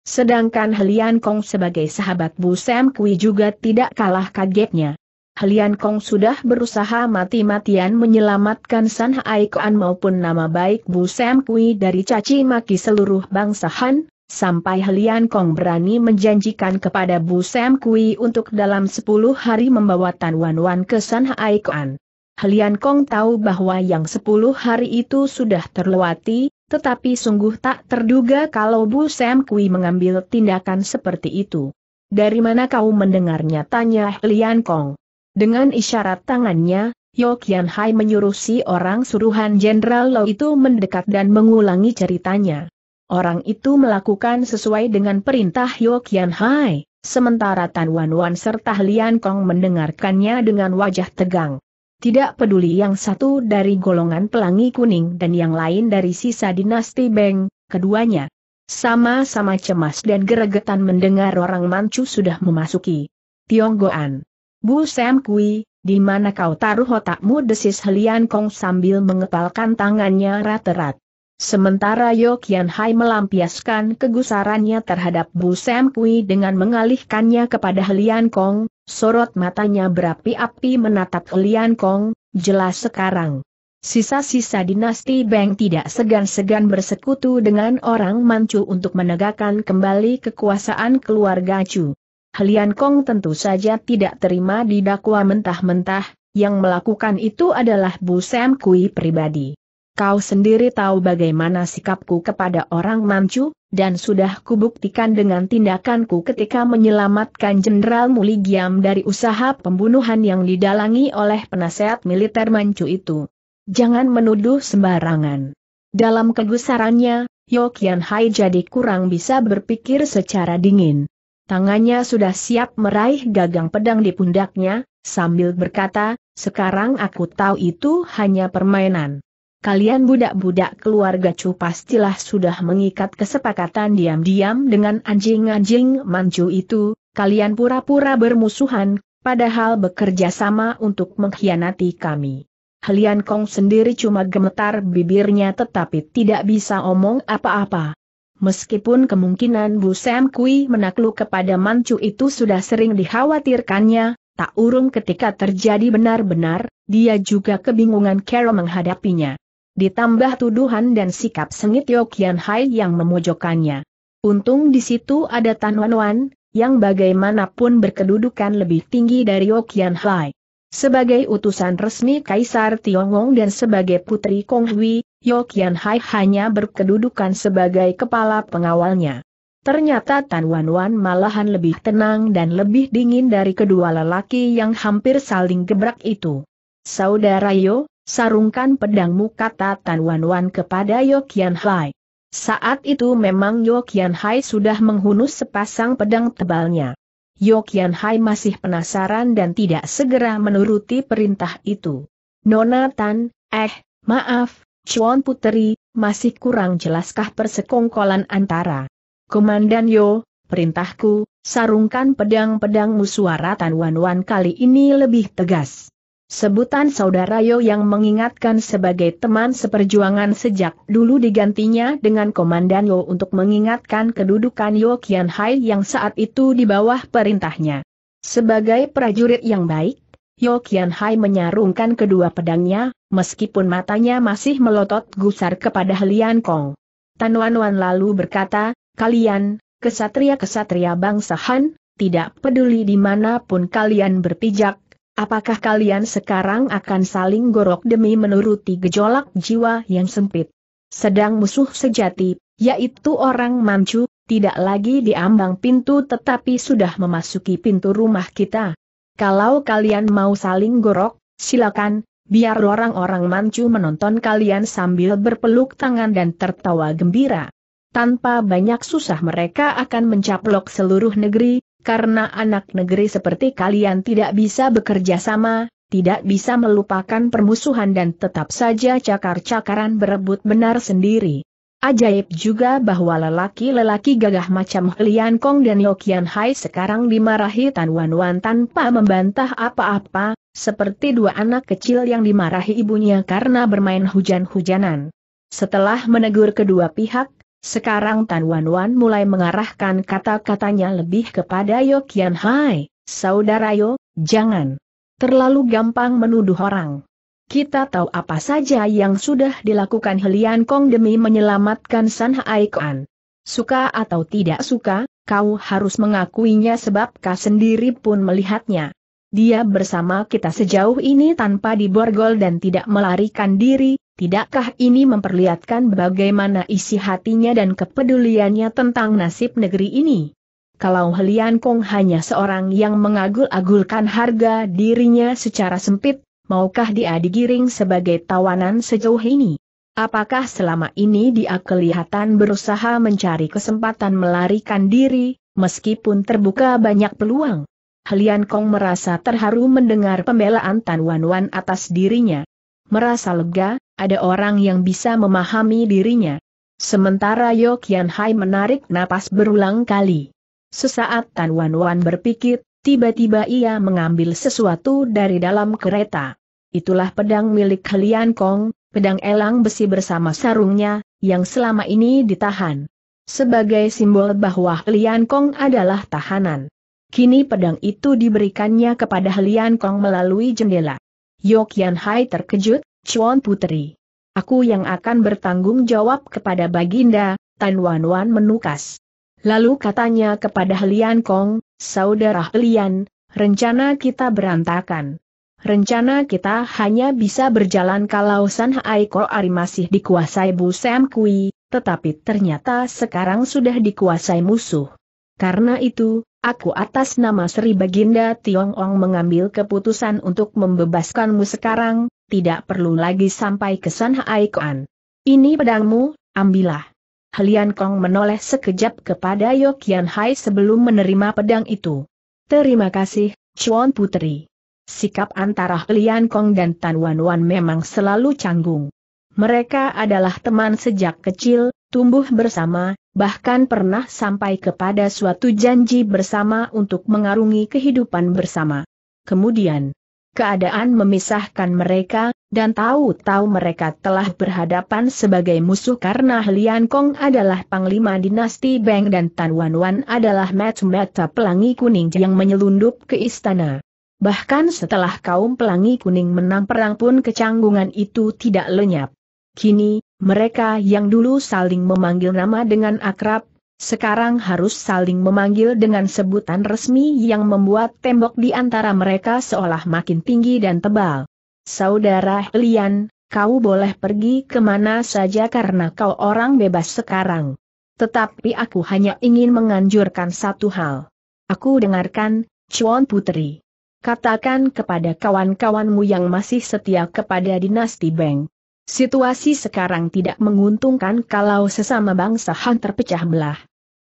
Sedangkan Helian Kong sebagai sahabat Bu Sam Kui juga tidak kalah kagetnya. Helian Kong sudah berusaha mati-matian menyelamatkan San Kuan maupun nama baik Bu Sam Kui dari caci maki seluruh bangsa Han, sampai Helian Kong berani menjanjikan kepada Bu Sam Kui untuk dalam 10 hari membawa Tan Wan Wan ke San Kuan. Helian Kong tahu bahwa yang 10 hari itu sudah terlewati, tetapi sungguh tak terduga kalau Bu Sam Kui mengambil tindakan seperti itu. Dari mana kau mendengarnya? Tanya Halian Kong. Dengan isyarat tangannya, Yo Kian Hai menyuruh si orang suruhan Jenderal Lo itu mendekat dan mengulangi ceritanya. Orang itu melakukan sesuai dengan perintah Yo Kian Hai, sementara Tan Wan Wan serta Lian Kong mendengarkannya dengan wajah tegang. Tidak peduli yang satu dari golongan pelangi kuning dan yang lain dari sisa dinasti Beng, keduanya sama-sama cemas dan geregetan mendengar orang Manchu sudah memasuki Tionggoan. Bu Sam Kui, di mana kau taruh otakmu desis Helian Kong sambil mengepalkan tangannya rat-rat. Sementara Yo Kian Hai melampiaskan kegusarannya terhadap Bu Sam Kui dengan mengalihkannya kepada Helian Kong, sorot matanya berapi-api menatap Helian Kong, jelas sekarang. Sisa-sisa dinasti Beng tidak segan-segan bersekutu dengan orang Manchu untuk menegakkan kembali kekuasaan keluarga Chu. Helian Kong tentu saja tidak terima didakwa mentah-mentah, yang melakukan itu adalah Bu Sam Kui pribadi. Kau sendiri tahu bagaimana sikapku kepada orang Manchu, dan sudah kubuktikan dengan tindakanku ketika menyelamatkan Jenderal Muligiam dari usaha pembunuhan yang didalangi oleh penasehat militer Manchu itu. Jangan menuduh sembarangan. Dalam kegusarannya, Yokian Hai jadi kurang bisa berpikir secara dingin. Tangannya sudah siap meraih gagang pedang di pundaknya, sambil berkata, sekarang aku tahu itu hanya permainan. Kalian budak-budak keluarga Chu pastilah sudah mengikat kesepakatan diam-diam dengan anjing-anjing Manchu itu, kalian pura-pura bermusuhan, padahal bekerja sama untuk mengkhianati kami. Helian Kong sendiri cuma gemetar bibirnya tetapi tidak bisa omong apa-apa. Meskipun kemungkinan Bu Sam Kui menakluk kepada Manchu itu sudah sering dikhawatirkannya, tak urung ketika terjadi benar-benar, dia juga kebingungan Carol menghadapinya. Ditambah tuduhan dan sikap sengit Yokian Hai yang memojokkannya. Untung di situ ada Tan Wan Wan, yang bagaimanapun berkedudukan lebih tinggi dari Yokian Hai. Sebagai utusan resmi Kaisar Tiongong dan sebagai putri Kong Hui, Yokian Hai hanya berkedudukan sebagai kepala pengawalnya. Ternyata Tan Wan Wan malahan lebih tenang dan lebih dingin dari kedua lelaki yang hampir saling gebrak itu. Saudara Yo, sarungkan pedangmu kata Tan Wan Wan kepada Yokian Hai. Saat itu memang Yokian Hai sudah menghunus sepasang pedang tebalnya. Yokian Hai masih penasaran dan tidak segera menuruti perintah itu. Nona Tan, eh, maaf, Chuan Puteri, masih kurang jelaskah persekongkolan antara Komandan Yo, perintahku, sarungkan pedang pedang suara Tan Wan Wan kali ini lebih tegas. Sebutan saudara Yo yang mengingatkan sebagai teman seperjuangan sejak dulu digantinya dengan Komandan Yo untuk mengingatkan kedudukan Yo Kian Hai yang saat itu di bawah perintahnya. Sebagai prajurit yang baik, Yo Kian Hai menyarungkan kedua pedangnya, meskipun matanya masih melotot gusar kepada Lian Kong. Tan Wan Wan lalu berkata, kalian, kesatria-kesatria bangsa Han, tidak peduli dimanapun kalian berpijak, apakah kalian sekarang akan saling gorok demi menuruti gejolak jiwa yang sempit. Sedang musuh sejati, yaitu orang Manchu, tidak lagi diambang pintu tetapi sudah memasuki pintu rumah kita. Kalau kalian mau saling gorok, silakan, biar orang-orang mancu menonton kalian sambil berpeluk tangan dan tertawa gembira. Tanpa banyak susah mereka akan mencaplok seluruh negeri, karena anak negeri seperti kalian tidak bisa bekerja sama, tidak bisa melupakan permusuhan dan tetap saja cakar-cakaran berebut benar sendiri. Ajaib juga bahwa lelaki-lelaki gagah macam Lian Kong dan Yokian Hai sekarang dimarahi Tan Wan Wan tanpa membantah apa-apa, seperti dua anak kecil yang dimarahi ibunya karena bermain hujan-hujanan. Setelah menegur kedua pihak, sekarang Tan Wan Wan mulai mengarahkan kata-katanya lebih kepada Yokian Hai, Saudara Yo, jangan terlalu gampang menuduh orang. Kita tahu apa saja yang sudah dilakukan Helian Kong demi menyelamatkan San Haikoan. Suka atau tidak suka, kau harus mengakuinya sebab kau sendiri pun melihatnya. Dia bersama kita sejauh ini tanpa diborgol dan tidak melarikan diri, tidakkah ini memperlihatkan bagaimana isi hatinya dan kepeduliannya tentang nasib negeri ini? Kalau Helian Kong hanya seorang yang mengagul-agulkan harga dirinya secara sempit, maukah dia digiring sebagai tawanan sejauh ini? Apakah selama ini dia kelihatan berusaha mencari kesempatan melarikan diri, meskipun terbuka banyak peluang? Helian Kong merasa terharu mendengar pembelaan Tan Wan Wan atas dirinya. Merasa lega, ada orang yang bisa memahami dirinya. Sementara Yo Kian Hai menarik napas berulang kali. Sesaat Tan Wan Wan berpikir, Tiba-tiba ia mengambil sesuatu dari dalam kereta itulah pedang milik Helian Kong, pedang elang besi bersama sarungnya, yang selama ini ditahan. Sebagai simbol bahwa Helian Kong adalah tahanan. Kini pedang itu diberikannya kepada Helian Kong melalui jendela. Yan Hai terkejut, Chuan Putri. Aku yang akan bertanggung jawab kepada Baginda, Tan Wan Wan menukas. Lalu katanya kepada Helian Kong, Saudara Helian, rencana kita berantakan. Rencana kita hanya bisa berjalan kalau San Haiko Ari masih dikuasai Bu Sam Kui, tetapi ternyata sekarang sudah dikuasai musuh. Karena itu, aku atas nama Sri Baginda Tiong Ong mengambil keputusan untuk membebaskanmu sekarang, tidak perlu lagi sampai ke San Haikoan. Ini pedangmu, ambillah. Helian Kong menoleh sekejap kepada Yokian Hai sebelum menerima pedang itu. Terima kasih, Chuan Putri sikap antara Lian Kong dan Tan Wan Wan memang selalu canggung. Mereka adalah teman sejak kecil, tumbuh bersama, bahkan pernah sampai kepada suatu janji bersama untuk mengarungi kehidupan bersama. Kemudian, keadaan memisahkan mereka, dan tahu-tahu mereka telah berhadapan sebagai musuh karena Lian Kong adalah Panglima Dinasti Beng dan Tan Wan Wan adalah mata-mata pelangi kuning yang menyelundup ke istana. Bahkan setelah kaum pelangi kuning menang perang pun kecanggungan itu tidak lenyap. Kini, mereka yang dulu saling memanggil nama dengan akrab, sekarang harus saling memanggil dengan sebutan resmi yang membuat tembok di antara mereka seolah makin tinggi dan tebal. Saudara Lian, kau boleh pergi kemana saja karena kau orang bebas sekarang. Tetapi aku hanya ingin menganjurkan satu hal. Aku dengarkan, Chuan Putri katakan kepada kawan-kawanmu yang masih setia kepada dinasti Beng. Situasi sekarang tidak menguntungkan kalau sesama bangsa Han terpecah belah.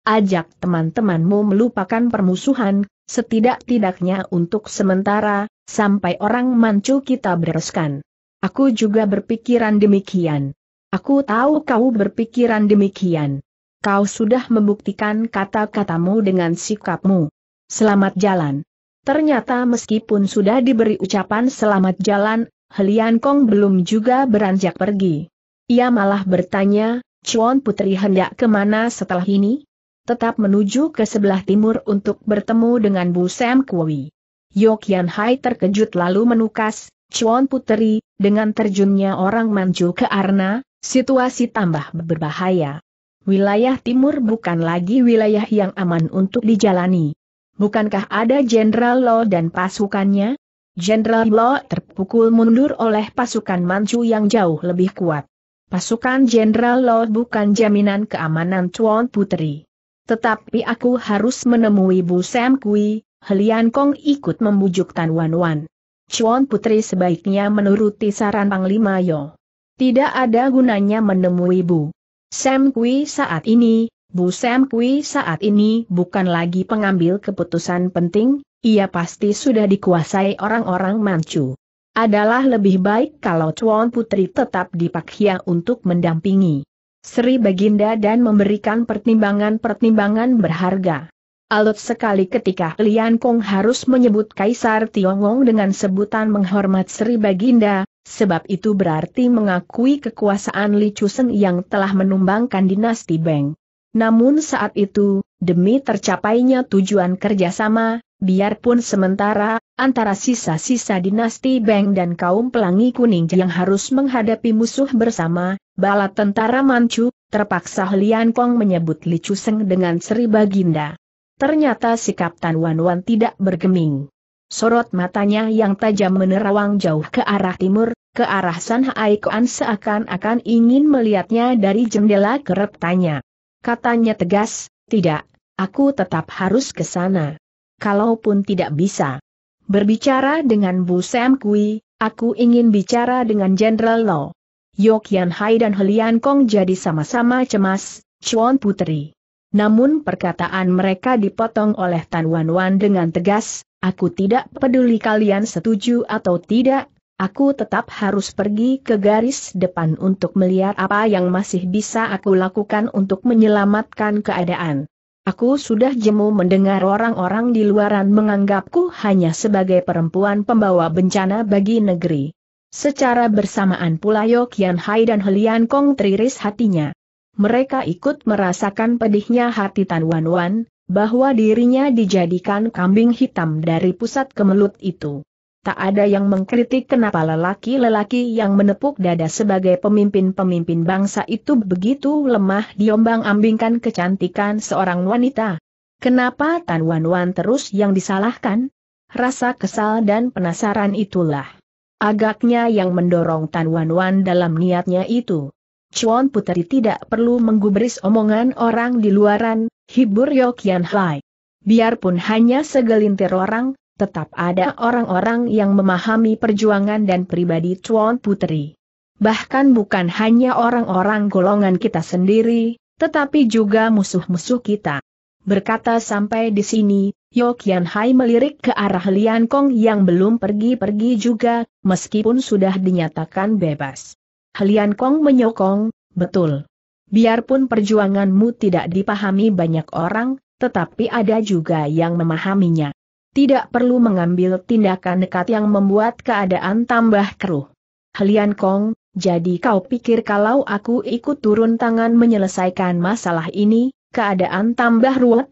Ajak teman-temanmu melupakan permusuhan, setidak-tidaknya untuk sementara, sampai orang mancu kita bereskan. Aku juga berpikiran demikian. Aku tahu kau berpikiran demikian. Kau sudah membuktikan kata-katamu dengan sikapmu. Selamat jalan. Ternyata meskipun sudah diberi ucapan selamat jalan, Helian Kong belum juga beranjak pergi. Ia malah bertanya, Chuan Putri hendak kemana setelah ini? Tetap menuju ke sebelah timur untuk bertemu dengan Bu Sam Kui. Yokian Hai terkejut lalu menukas, Chuan Putri, dengan terjunnya orang Manju ke Arna, situasi tambah berbahaya. Wilayah timur bukan lagi wilayah yang aman untuk dijalani. Bukankah ada Jenderal Lo dan pasukannya? Jenderal Lo terpukul mundur oleh pasukan Manchu yang jauh lebih kuat. Pasukan Jenderal Lo bukan jaminan keamanan Tuan Putri. Tetapi aku harus menemui Bu Sam Kui, Helian Kong ikut membujuk Tan Wan Wan. Chuan Putri sebaiknya menuruti saran Panglima Yo. Tidak ada gunanya menemui Bu. Sam Kui saat ini, Bu Sam Kui saat ini bukan lagi pengambil keputusan penting, ia pasti sudah dikuasai orang-orang Manchu. Adalah lebih baik kalau Chuan Putri tetap di untuk mendampingi Sri Baginda dan memberikan pertimbangan-pertimbangan berharga. Alut sekali ketika Lian Kong harus menyebut Kaisar Tiongong dengan sebutan menghormat Sri Baginda, sebab itu berarti mengakui kekuasaan Li Chusen yang telah menumbangkan dinasti Beng. Namun saat itu, demi tercapainya tujuan kerjasama, biarpun sementara, antara sisa-sisa dinasti Beng dan kaum pelangi kuning yang harus menghadapi musuh bersama, bala tentara Manchu, terpaksa Lian Kong menyebut Li Chuseng dengan Sri Baginda. Ternyata sikap Kapten Wan Wan tidak bergeming. Sorot matanya yang tajam menerawang jauh ke arah timur, ke arah San Haikuan seakan-akan ingin melihatnya dari jendela keretanya katanya tegas, tidak, aku tetap harus ke sana. Kalaupun tidak bisa berbicara dengan Bu Sam Kui, aku ingin bicara dengan Jenderal Lo. Yok Hai dan Helian Kong jadi sama-sama cemas, Chuan Putri. Namun perkataan mereka dipotong oleh Tan Wan Wan dengan tegas, aku tidak peduli kalian setuju atau tidak, Aku tetap harus pergi ke garis depan untuk melihat apa yang masih bisa aku lakukan untuk menyelamatkan keadaan. Aku sudah jemu mendengar orang-orang di luaran menganggapku hanya sebagai perempuan pembawa bencana bagi negeri. Secara bersamaan pula Yokian Hai dan Helian Kong teriris hatinya. Mereka ikut merasakan pedihnya hati Tan Wan Wan, bahwa dirinya dijadikan kambing hitam dari pusat kemelut itu. Tak ada yang mengkritik kenapa lelaki-lelaki yang menepuk dada sebagai pemimpin-pemimpin bangsa itu begitu lemah diombang-ambingkan kecantikan seorang wanita. Kenapa Tan Wan Wan terus yang disalahkan? Rasa kesal dan penasaran itulah. Agaknya yang mendorong Tan Wan Wan dalam niatnya itu. Chuan Puteri tidak perlu menggubris omongan orang di luaran, hibur Yokian Hai. Biarpun hanya segelintir orang, tetap ada orang-orang yang memahami perjuangan dan pribadi Tuan Putri. Bahkan bukan hanya orang-orang golongan kita sendiri, tetapi juga musuh-musuh kita. Berkata sampai di sini, Yo Hai melirik ke arah Lian Kong yang belum pergi-pergi juga, meskipun sudah dinyatakan bebas. Lian Kong menyokong, betul. Biarpun perjuanganmu tidak dipahami banyak orang, tetapi ada juga yang memahaminya tidak perlu mengambil tindakan nekat yang membuat keadaan tambah keruh. Helian Kong, jadi kau pikir kalau aku ikut turun tangan menyelesaikan masalah ini, keadaan tambah ruwet?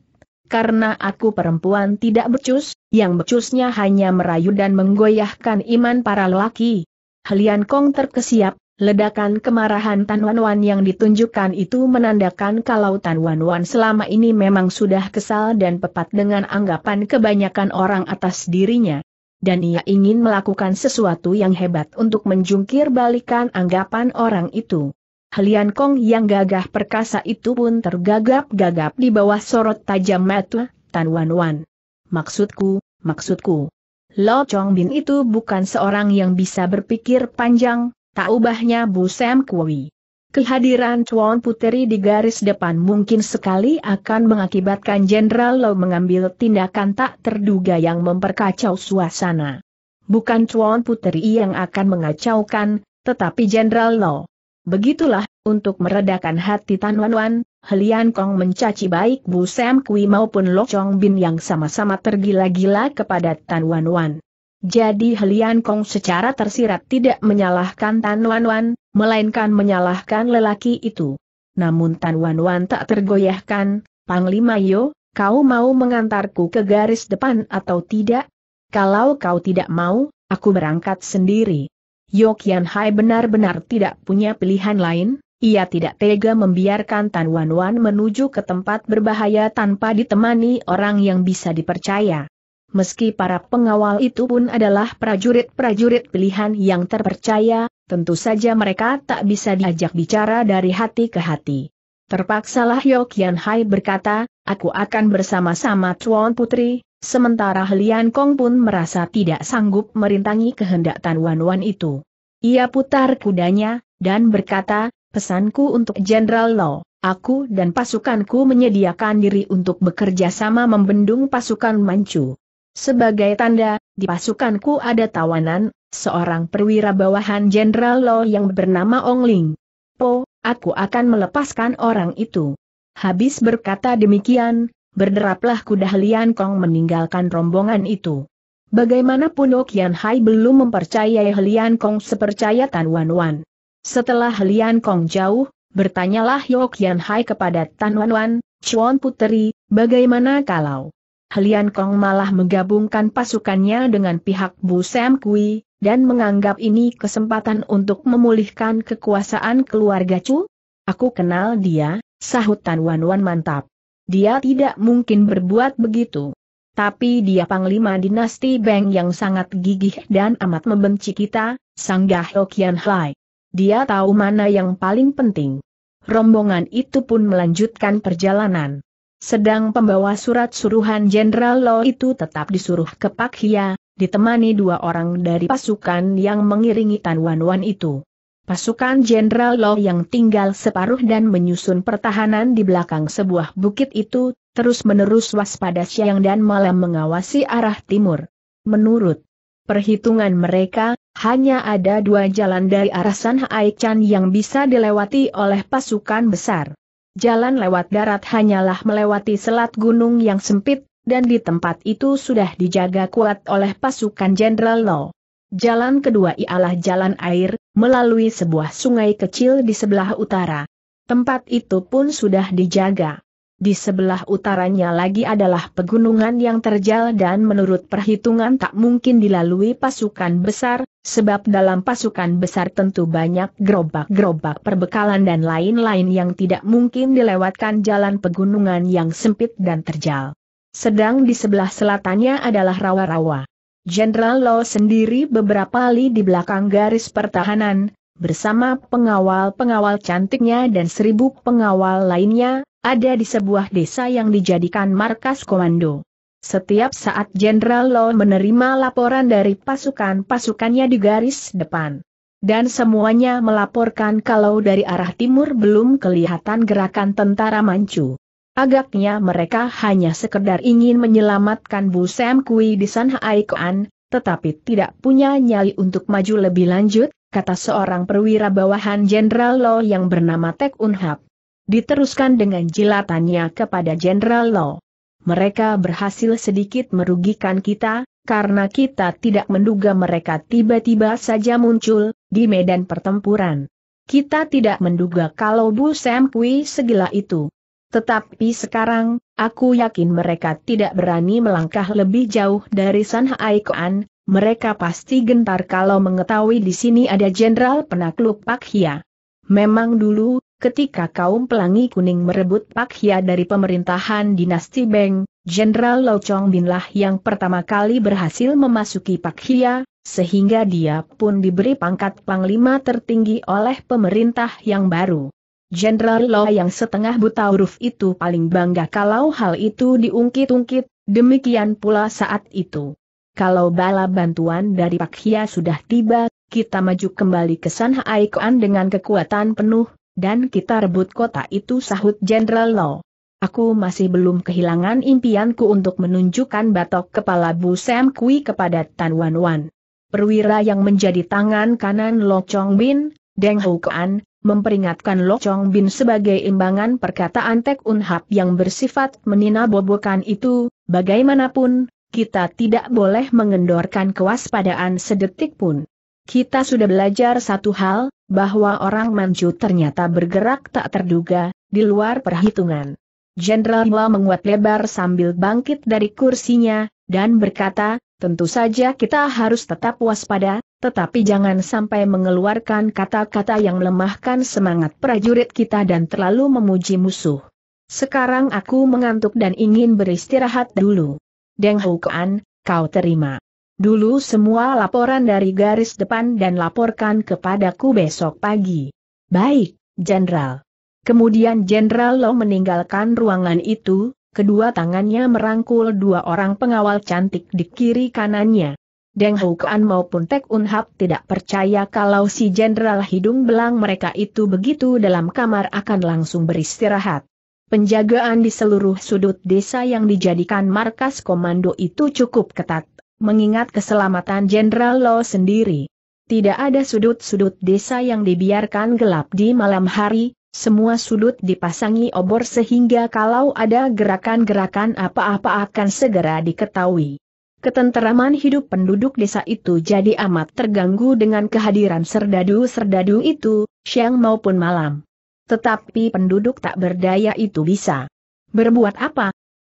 Karena aku perempuan tidak becus, yang becusnya hanya merayu dan menggoyahkan iman para lelaki. Helian Kong terkesiap, Ledakan kemarahan Tan Wan Wan yang ditunjukkan itu menandakan kalau Tan Wan Wan selama ini memang sudah kesal dan pepat dengan anggapan kebanyakan orang atas dirinya. Dan ia ingin melakukan sesuatu yang hebat untuk menjungkir balikan anggapan orang itu. Helian Kong yang gagah perkasa itu pun tergagap-gagap di bawah sorot tajam mata Tan Wan Wan. Maksudku, maksudku. Lo Chong Bin itu bukan seorang yang bisa berpikir panjang, tak ubahnya Bu Sam Kui. Kehadiran Chuan Puteri di garis depan mungkin sekali akan mengakibatkan Jenderal Lau mengambil tindakan tak terduga yang memperkacau suasana. Bukan Chuan Puteri yang akan mengacaukan, tetapi Jenderal Lau. Begitulah, untuk meredakan hati Tan Wan Wan, Helian Kong mencaci baik Bu Sam Kui maupun Lo Chong Bin yang sama-sama tergila-gila kepada Tan Wan Wan. Jadi Helian Kong secara tersirat tidak menyalahkan Tan Wan Wan, melainkan menyalahkan lelaki itu. Namun Tan Wan Wan tak tergoyahkan, Panglima Yo, kau mau mengantarku ke garis depan atau tidak? Kalau kau tidak mau, aku berangkat sendiri. Yo Kian Hai benar-benar tidak punya pilihan lain, ia tidak tega membiarkan Tan Wan Wan menuju ke tempat berbahaya tanpa ditemani orang yang bisa dipercaya meski para pengawal itu pun adalah prajurit-prajurit pilihan yang terpercaya, tentu saja mereka tak bisa diajak bicara dari hati ke hati. Terpaksalah Yokian Hai berkata, aku akan bersama-sama Tuan Putri, sementara Lian Kong pun merasa tidak sanggup merintangi kehendak Tan Wan Wan itu. Ia putar kudanya, dan berkata, pesanku untuk Jenderal Lo, aku dan pasukanku menyediakan diri untuk bekerja sama membendung pasukan Manchu. Sebagai tanda, di pasukanku ada tawanan, seorang perwira bawahan Jenderal Lo yang bernama Ong Ling. Po, aku akan melepaskan orang itu. Habis berkata demikian, berderaplah kuda Lian Kong meninggalkan rombongan itu. Bagaimanapun Okian Hai belum mempercayai Lian Kong sepercaya Tan Wan Wan. Setelah Lian Kong jauh, bertanyalah Yokian Hai kepada Tan Wan Wan, Chuan Puteri, bagaimana kalau Helian Kong malah menggabungkan pasukannya dengan pihak Bu Sam Kui, dan menganggap ini kesempatan untuk memulihkan kekuasaan keluarga Chu? Aku kenal dia, sahut Tan Wan Wan mantap. Dia tidak mungkin berbuat begitu. Tapi dia panglima dinasti Beng yang sangat gigih dan amat membenci kita, Sanggah Hokian Hai. Dia tahu mana yang paling penting. Rombongan itu pun melanjutkan perjalanan. Sedang pembawa surat suruhan Jenderal Lo itu tetap disuruh ke Pak Hia, ditemani dua orang dari pasukan yang mengiringi Tan Wan Wan itu. Pasukan Jenderal Lo yang tinggal separuh dan menyusun pertahanan di belakang sebuah bukit itu, terus-menerus waspada siang dan malam mengawasi arah timur. Menurut perhitungan mereka, hanya ada dua jalan dari arah San Haichan yang bisa dilewati oleh pasukan besar jalan lewat darat hanyalah melewati selat gunung yang sempit, dan di tempat itu sudah dijaga kuat oleh pasukan Jenderal Lo. Jalan kedua ialah jalan air, melalui sebuah sungai kecil di sebelah utara. Tempat itu pun sudah dijaga. Di sebelah utaranya lagi adalah pegunungan yang terjal dan menurut perhitungan tak mungkin dilalui pasukan besar, sebab dalam pasukan besar tentu banyak gerobak-gerobak perbekalan dan lain-lain yang tidak mungkin dilewatkan jalan pegunungan yang sempit dan terjal. Sedang di sebelah selatannya adalah rawa-rawa. Jenderal Law sendiri beberapa kali di belakang garis pertahanan, bersama pengawal-pengawal cantiknya dan seribu pengawal lainnya, ada di sebuah desa yang dijadikan markas komando. Setiap saat Jenderal Law menerima laporan dari pasukan-pasukannya di garis depan. Dan semuanya melaporkan kalau dari arah timur belum kelihatan gerakan tentara Manchu. Agaknya mereka hanya sekedar ingin menyelamatkan Bu Sam Kui di San Haikuan, tetapi tidak punya nyali untuk maju lebih lanjut, kata seorang perwira bawahan Jenderal Lo yang bernama Tek Unhap. Diteruskan dengan jilatannya kepada Jenderal Lo. Mereka berhasil sedikit merugikan kita, karena kita tidak menduga mereka tiba-tiba saja muncul di medan pertempuran. Kita tidak menduga kalau Bu Sam Kui segila itu. Tetapi sekarang, aku yakin mereka tidak berani melangkah lebih jauh dari San Haikoan, mereka pasti gentar kalau mengetahui di sini ada Jenderal Penakluk Pak Hia. Memang dulu, ketika kaum pelangi kuning merebut Pak Hia dari pemerintahan dinasti Beng, Jenderal Lau Chong Binlah yang pertama kali berhasil memasuki Pak Hia, sehingga dia pun diberi pangkat Panglima tertinggi oleh pemerintah yang baru. Jenderal Lo yang setengah buta huruf itu paling bangga kalau hal itu diungkit-ungkit, demikian pula saat itu. Kalau bala bantuan dari Pak Hia sudah tiba, kita maju kembali ke San Haikuan dengan kekuatan penuh, dan kita rebut kota itu sahut Jenderal Lo. Aku masih belum kehilangan impianku untuk menunjukkan batok kepala Bu Sam Kui kepada Tan Wan Wan. Perwira yang menjadi tangan kanan Lo Chong Bin, Deng Hou Kuan, memperingatkan Lo Chong Bin sebagai imbangan perkataan Tek Unhap yang bersifat menina bobokan itu, bagaimanapun, kita tidak boleh mengendorkan kewaspadaan sedetik pun. Kita sudah belajar satu hal, bahwa orang Manchu ternyata bergerak tak terduga, di luar perhitungan. Jenderal Hua menguat lebar sambil bangkit dari kursinya, dan berkata, tentu saja kita harus tetap waspada, tetapi jangan sampai mengeluarkan kata-kata yang melemahkan semangat prajurit kita dan terlalu memuji musuh. Sekarang aku mengantuk dan ingin beristirahat dulu. Deng Hukuan, kau terima. Dulu semua laporan dari garis depan dan laporkan kepadaku besok pagi. Baik, Jenderal. Kemudian Jenderal Lo meninggalkan ruangan itu, kedua tangannya merangkul dua orang pengawal cantik di kiri kanannya. Deng Hukuan maupun Tek Unhap tidak percaya kalau si Jenderal Hidung Belang mereka itu begitu dalam kamar akan langsung beristirahat. Penjagaan di seluruh sudut desa yang dijadikan markas komando itu cukup ketat, mengingat keselamatan Jenderal Lo sendiri. Tidak ada sudut-sudut desa yang dibiarkan gelap di malam hari, semua sudut dipasangi obor sehingga kalau ada gerakan-gerakan apa-apa akan segera diketahui. Ketenteraman hidup penduduk desa itu jadi amat terganggu dengan kehadiran serdadu-serdadu itu, siang maupun malam. Tetapi penduduk tak berdaya itu bisa berbuat apa?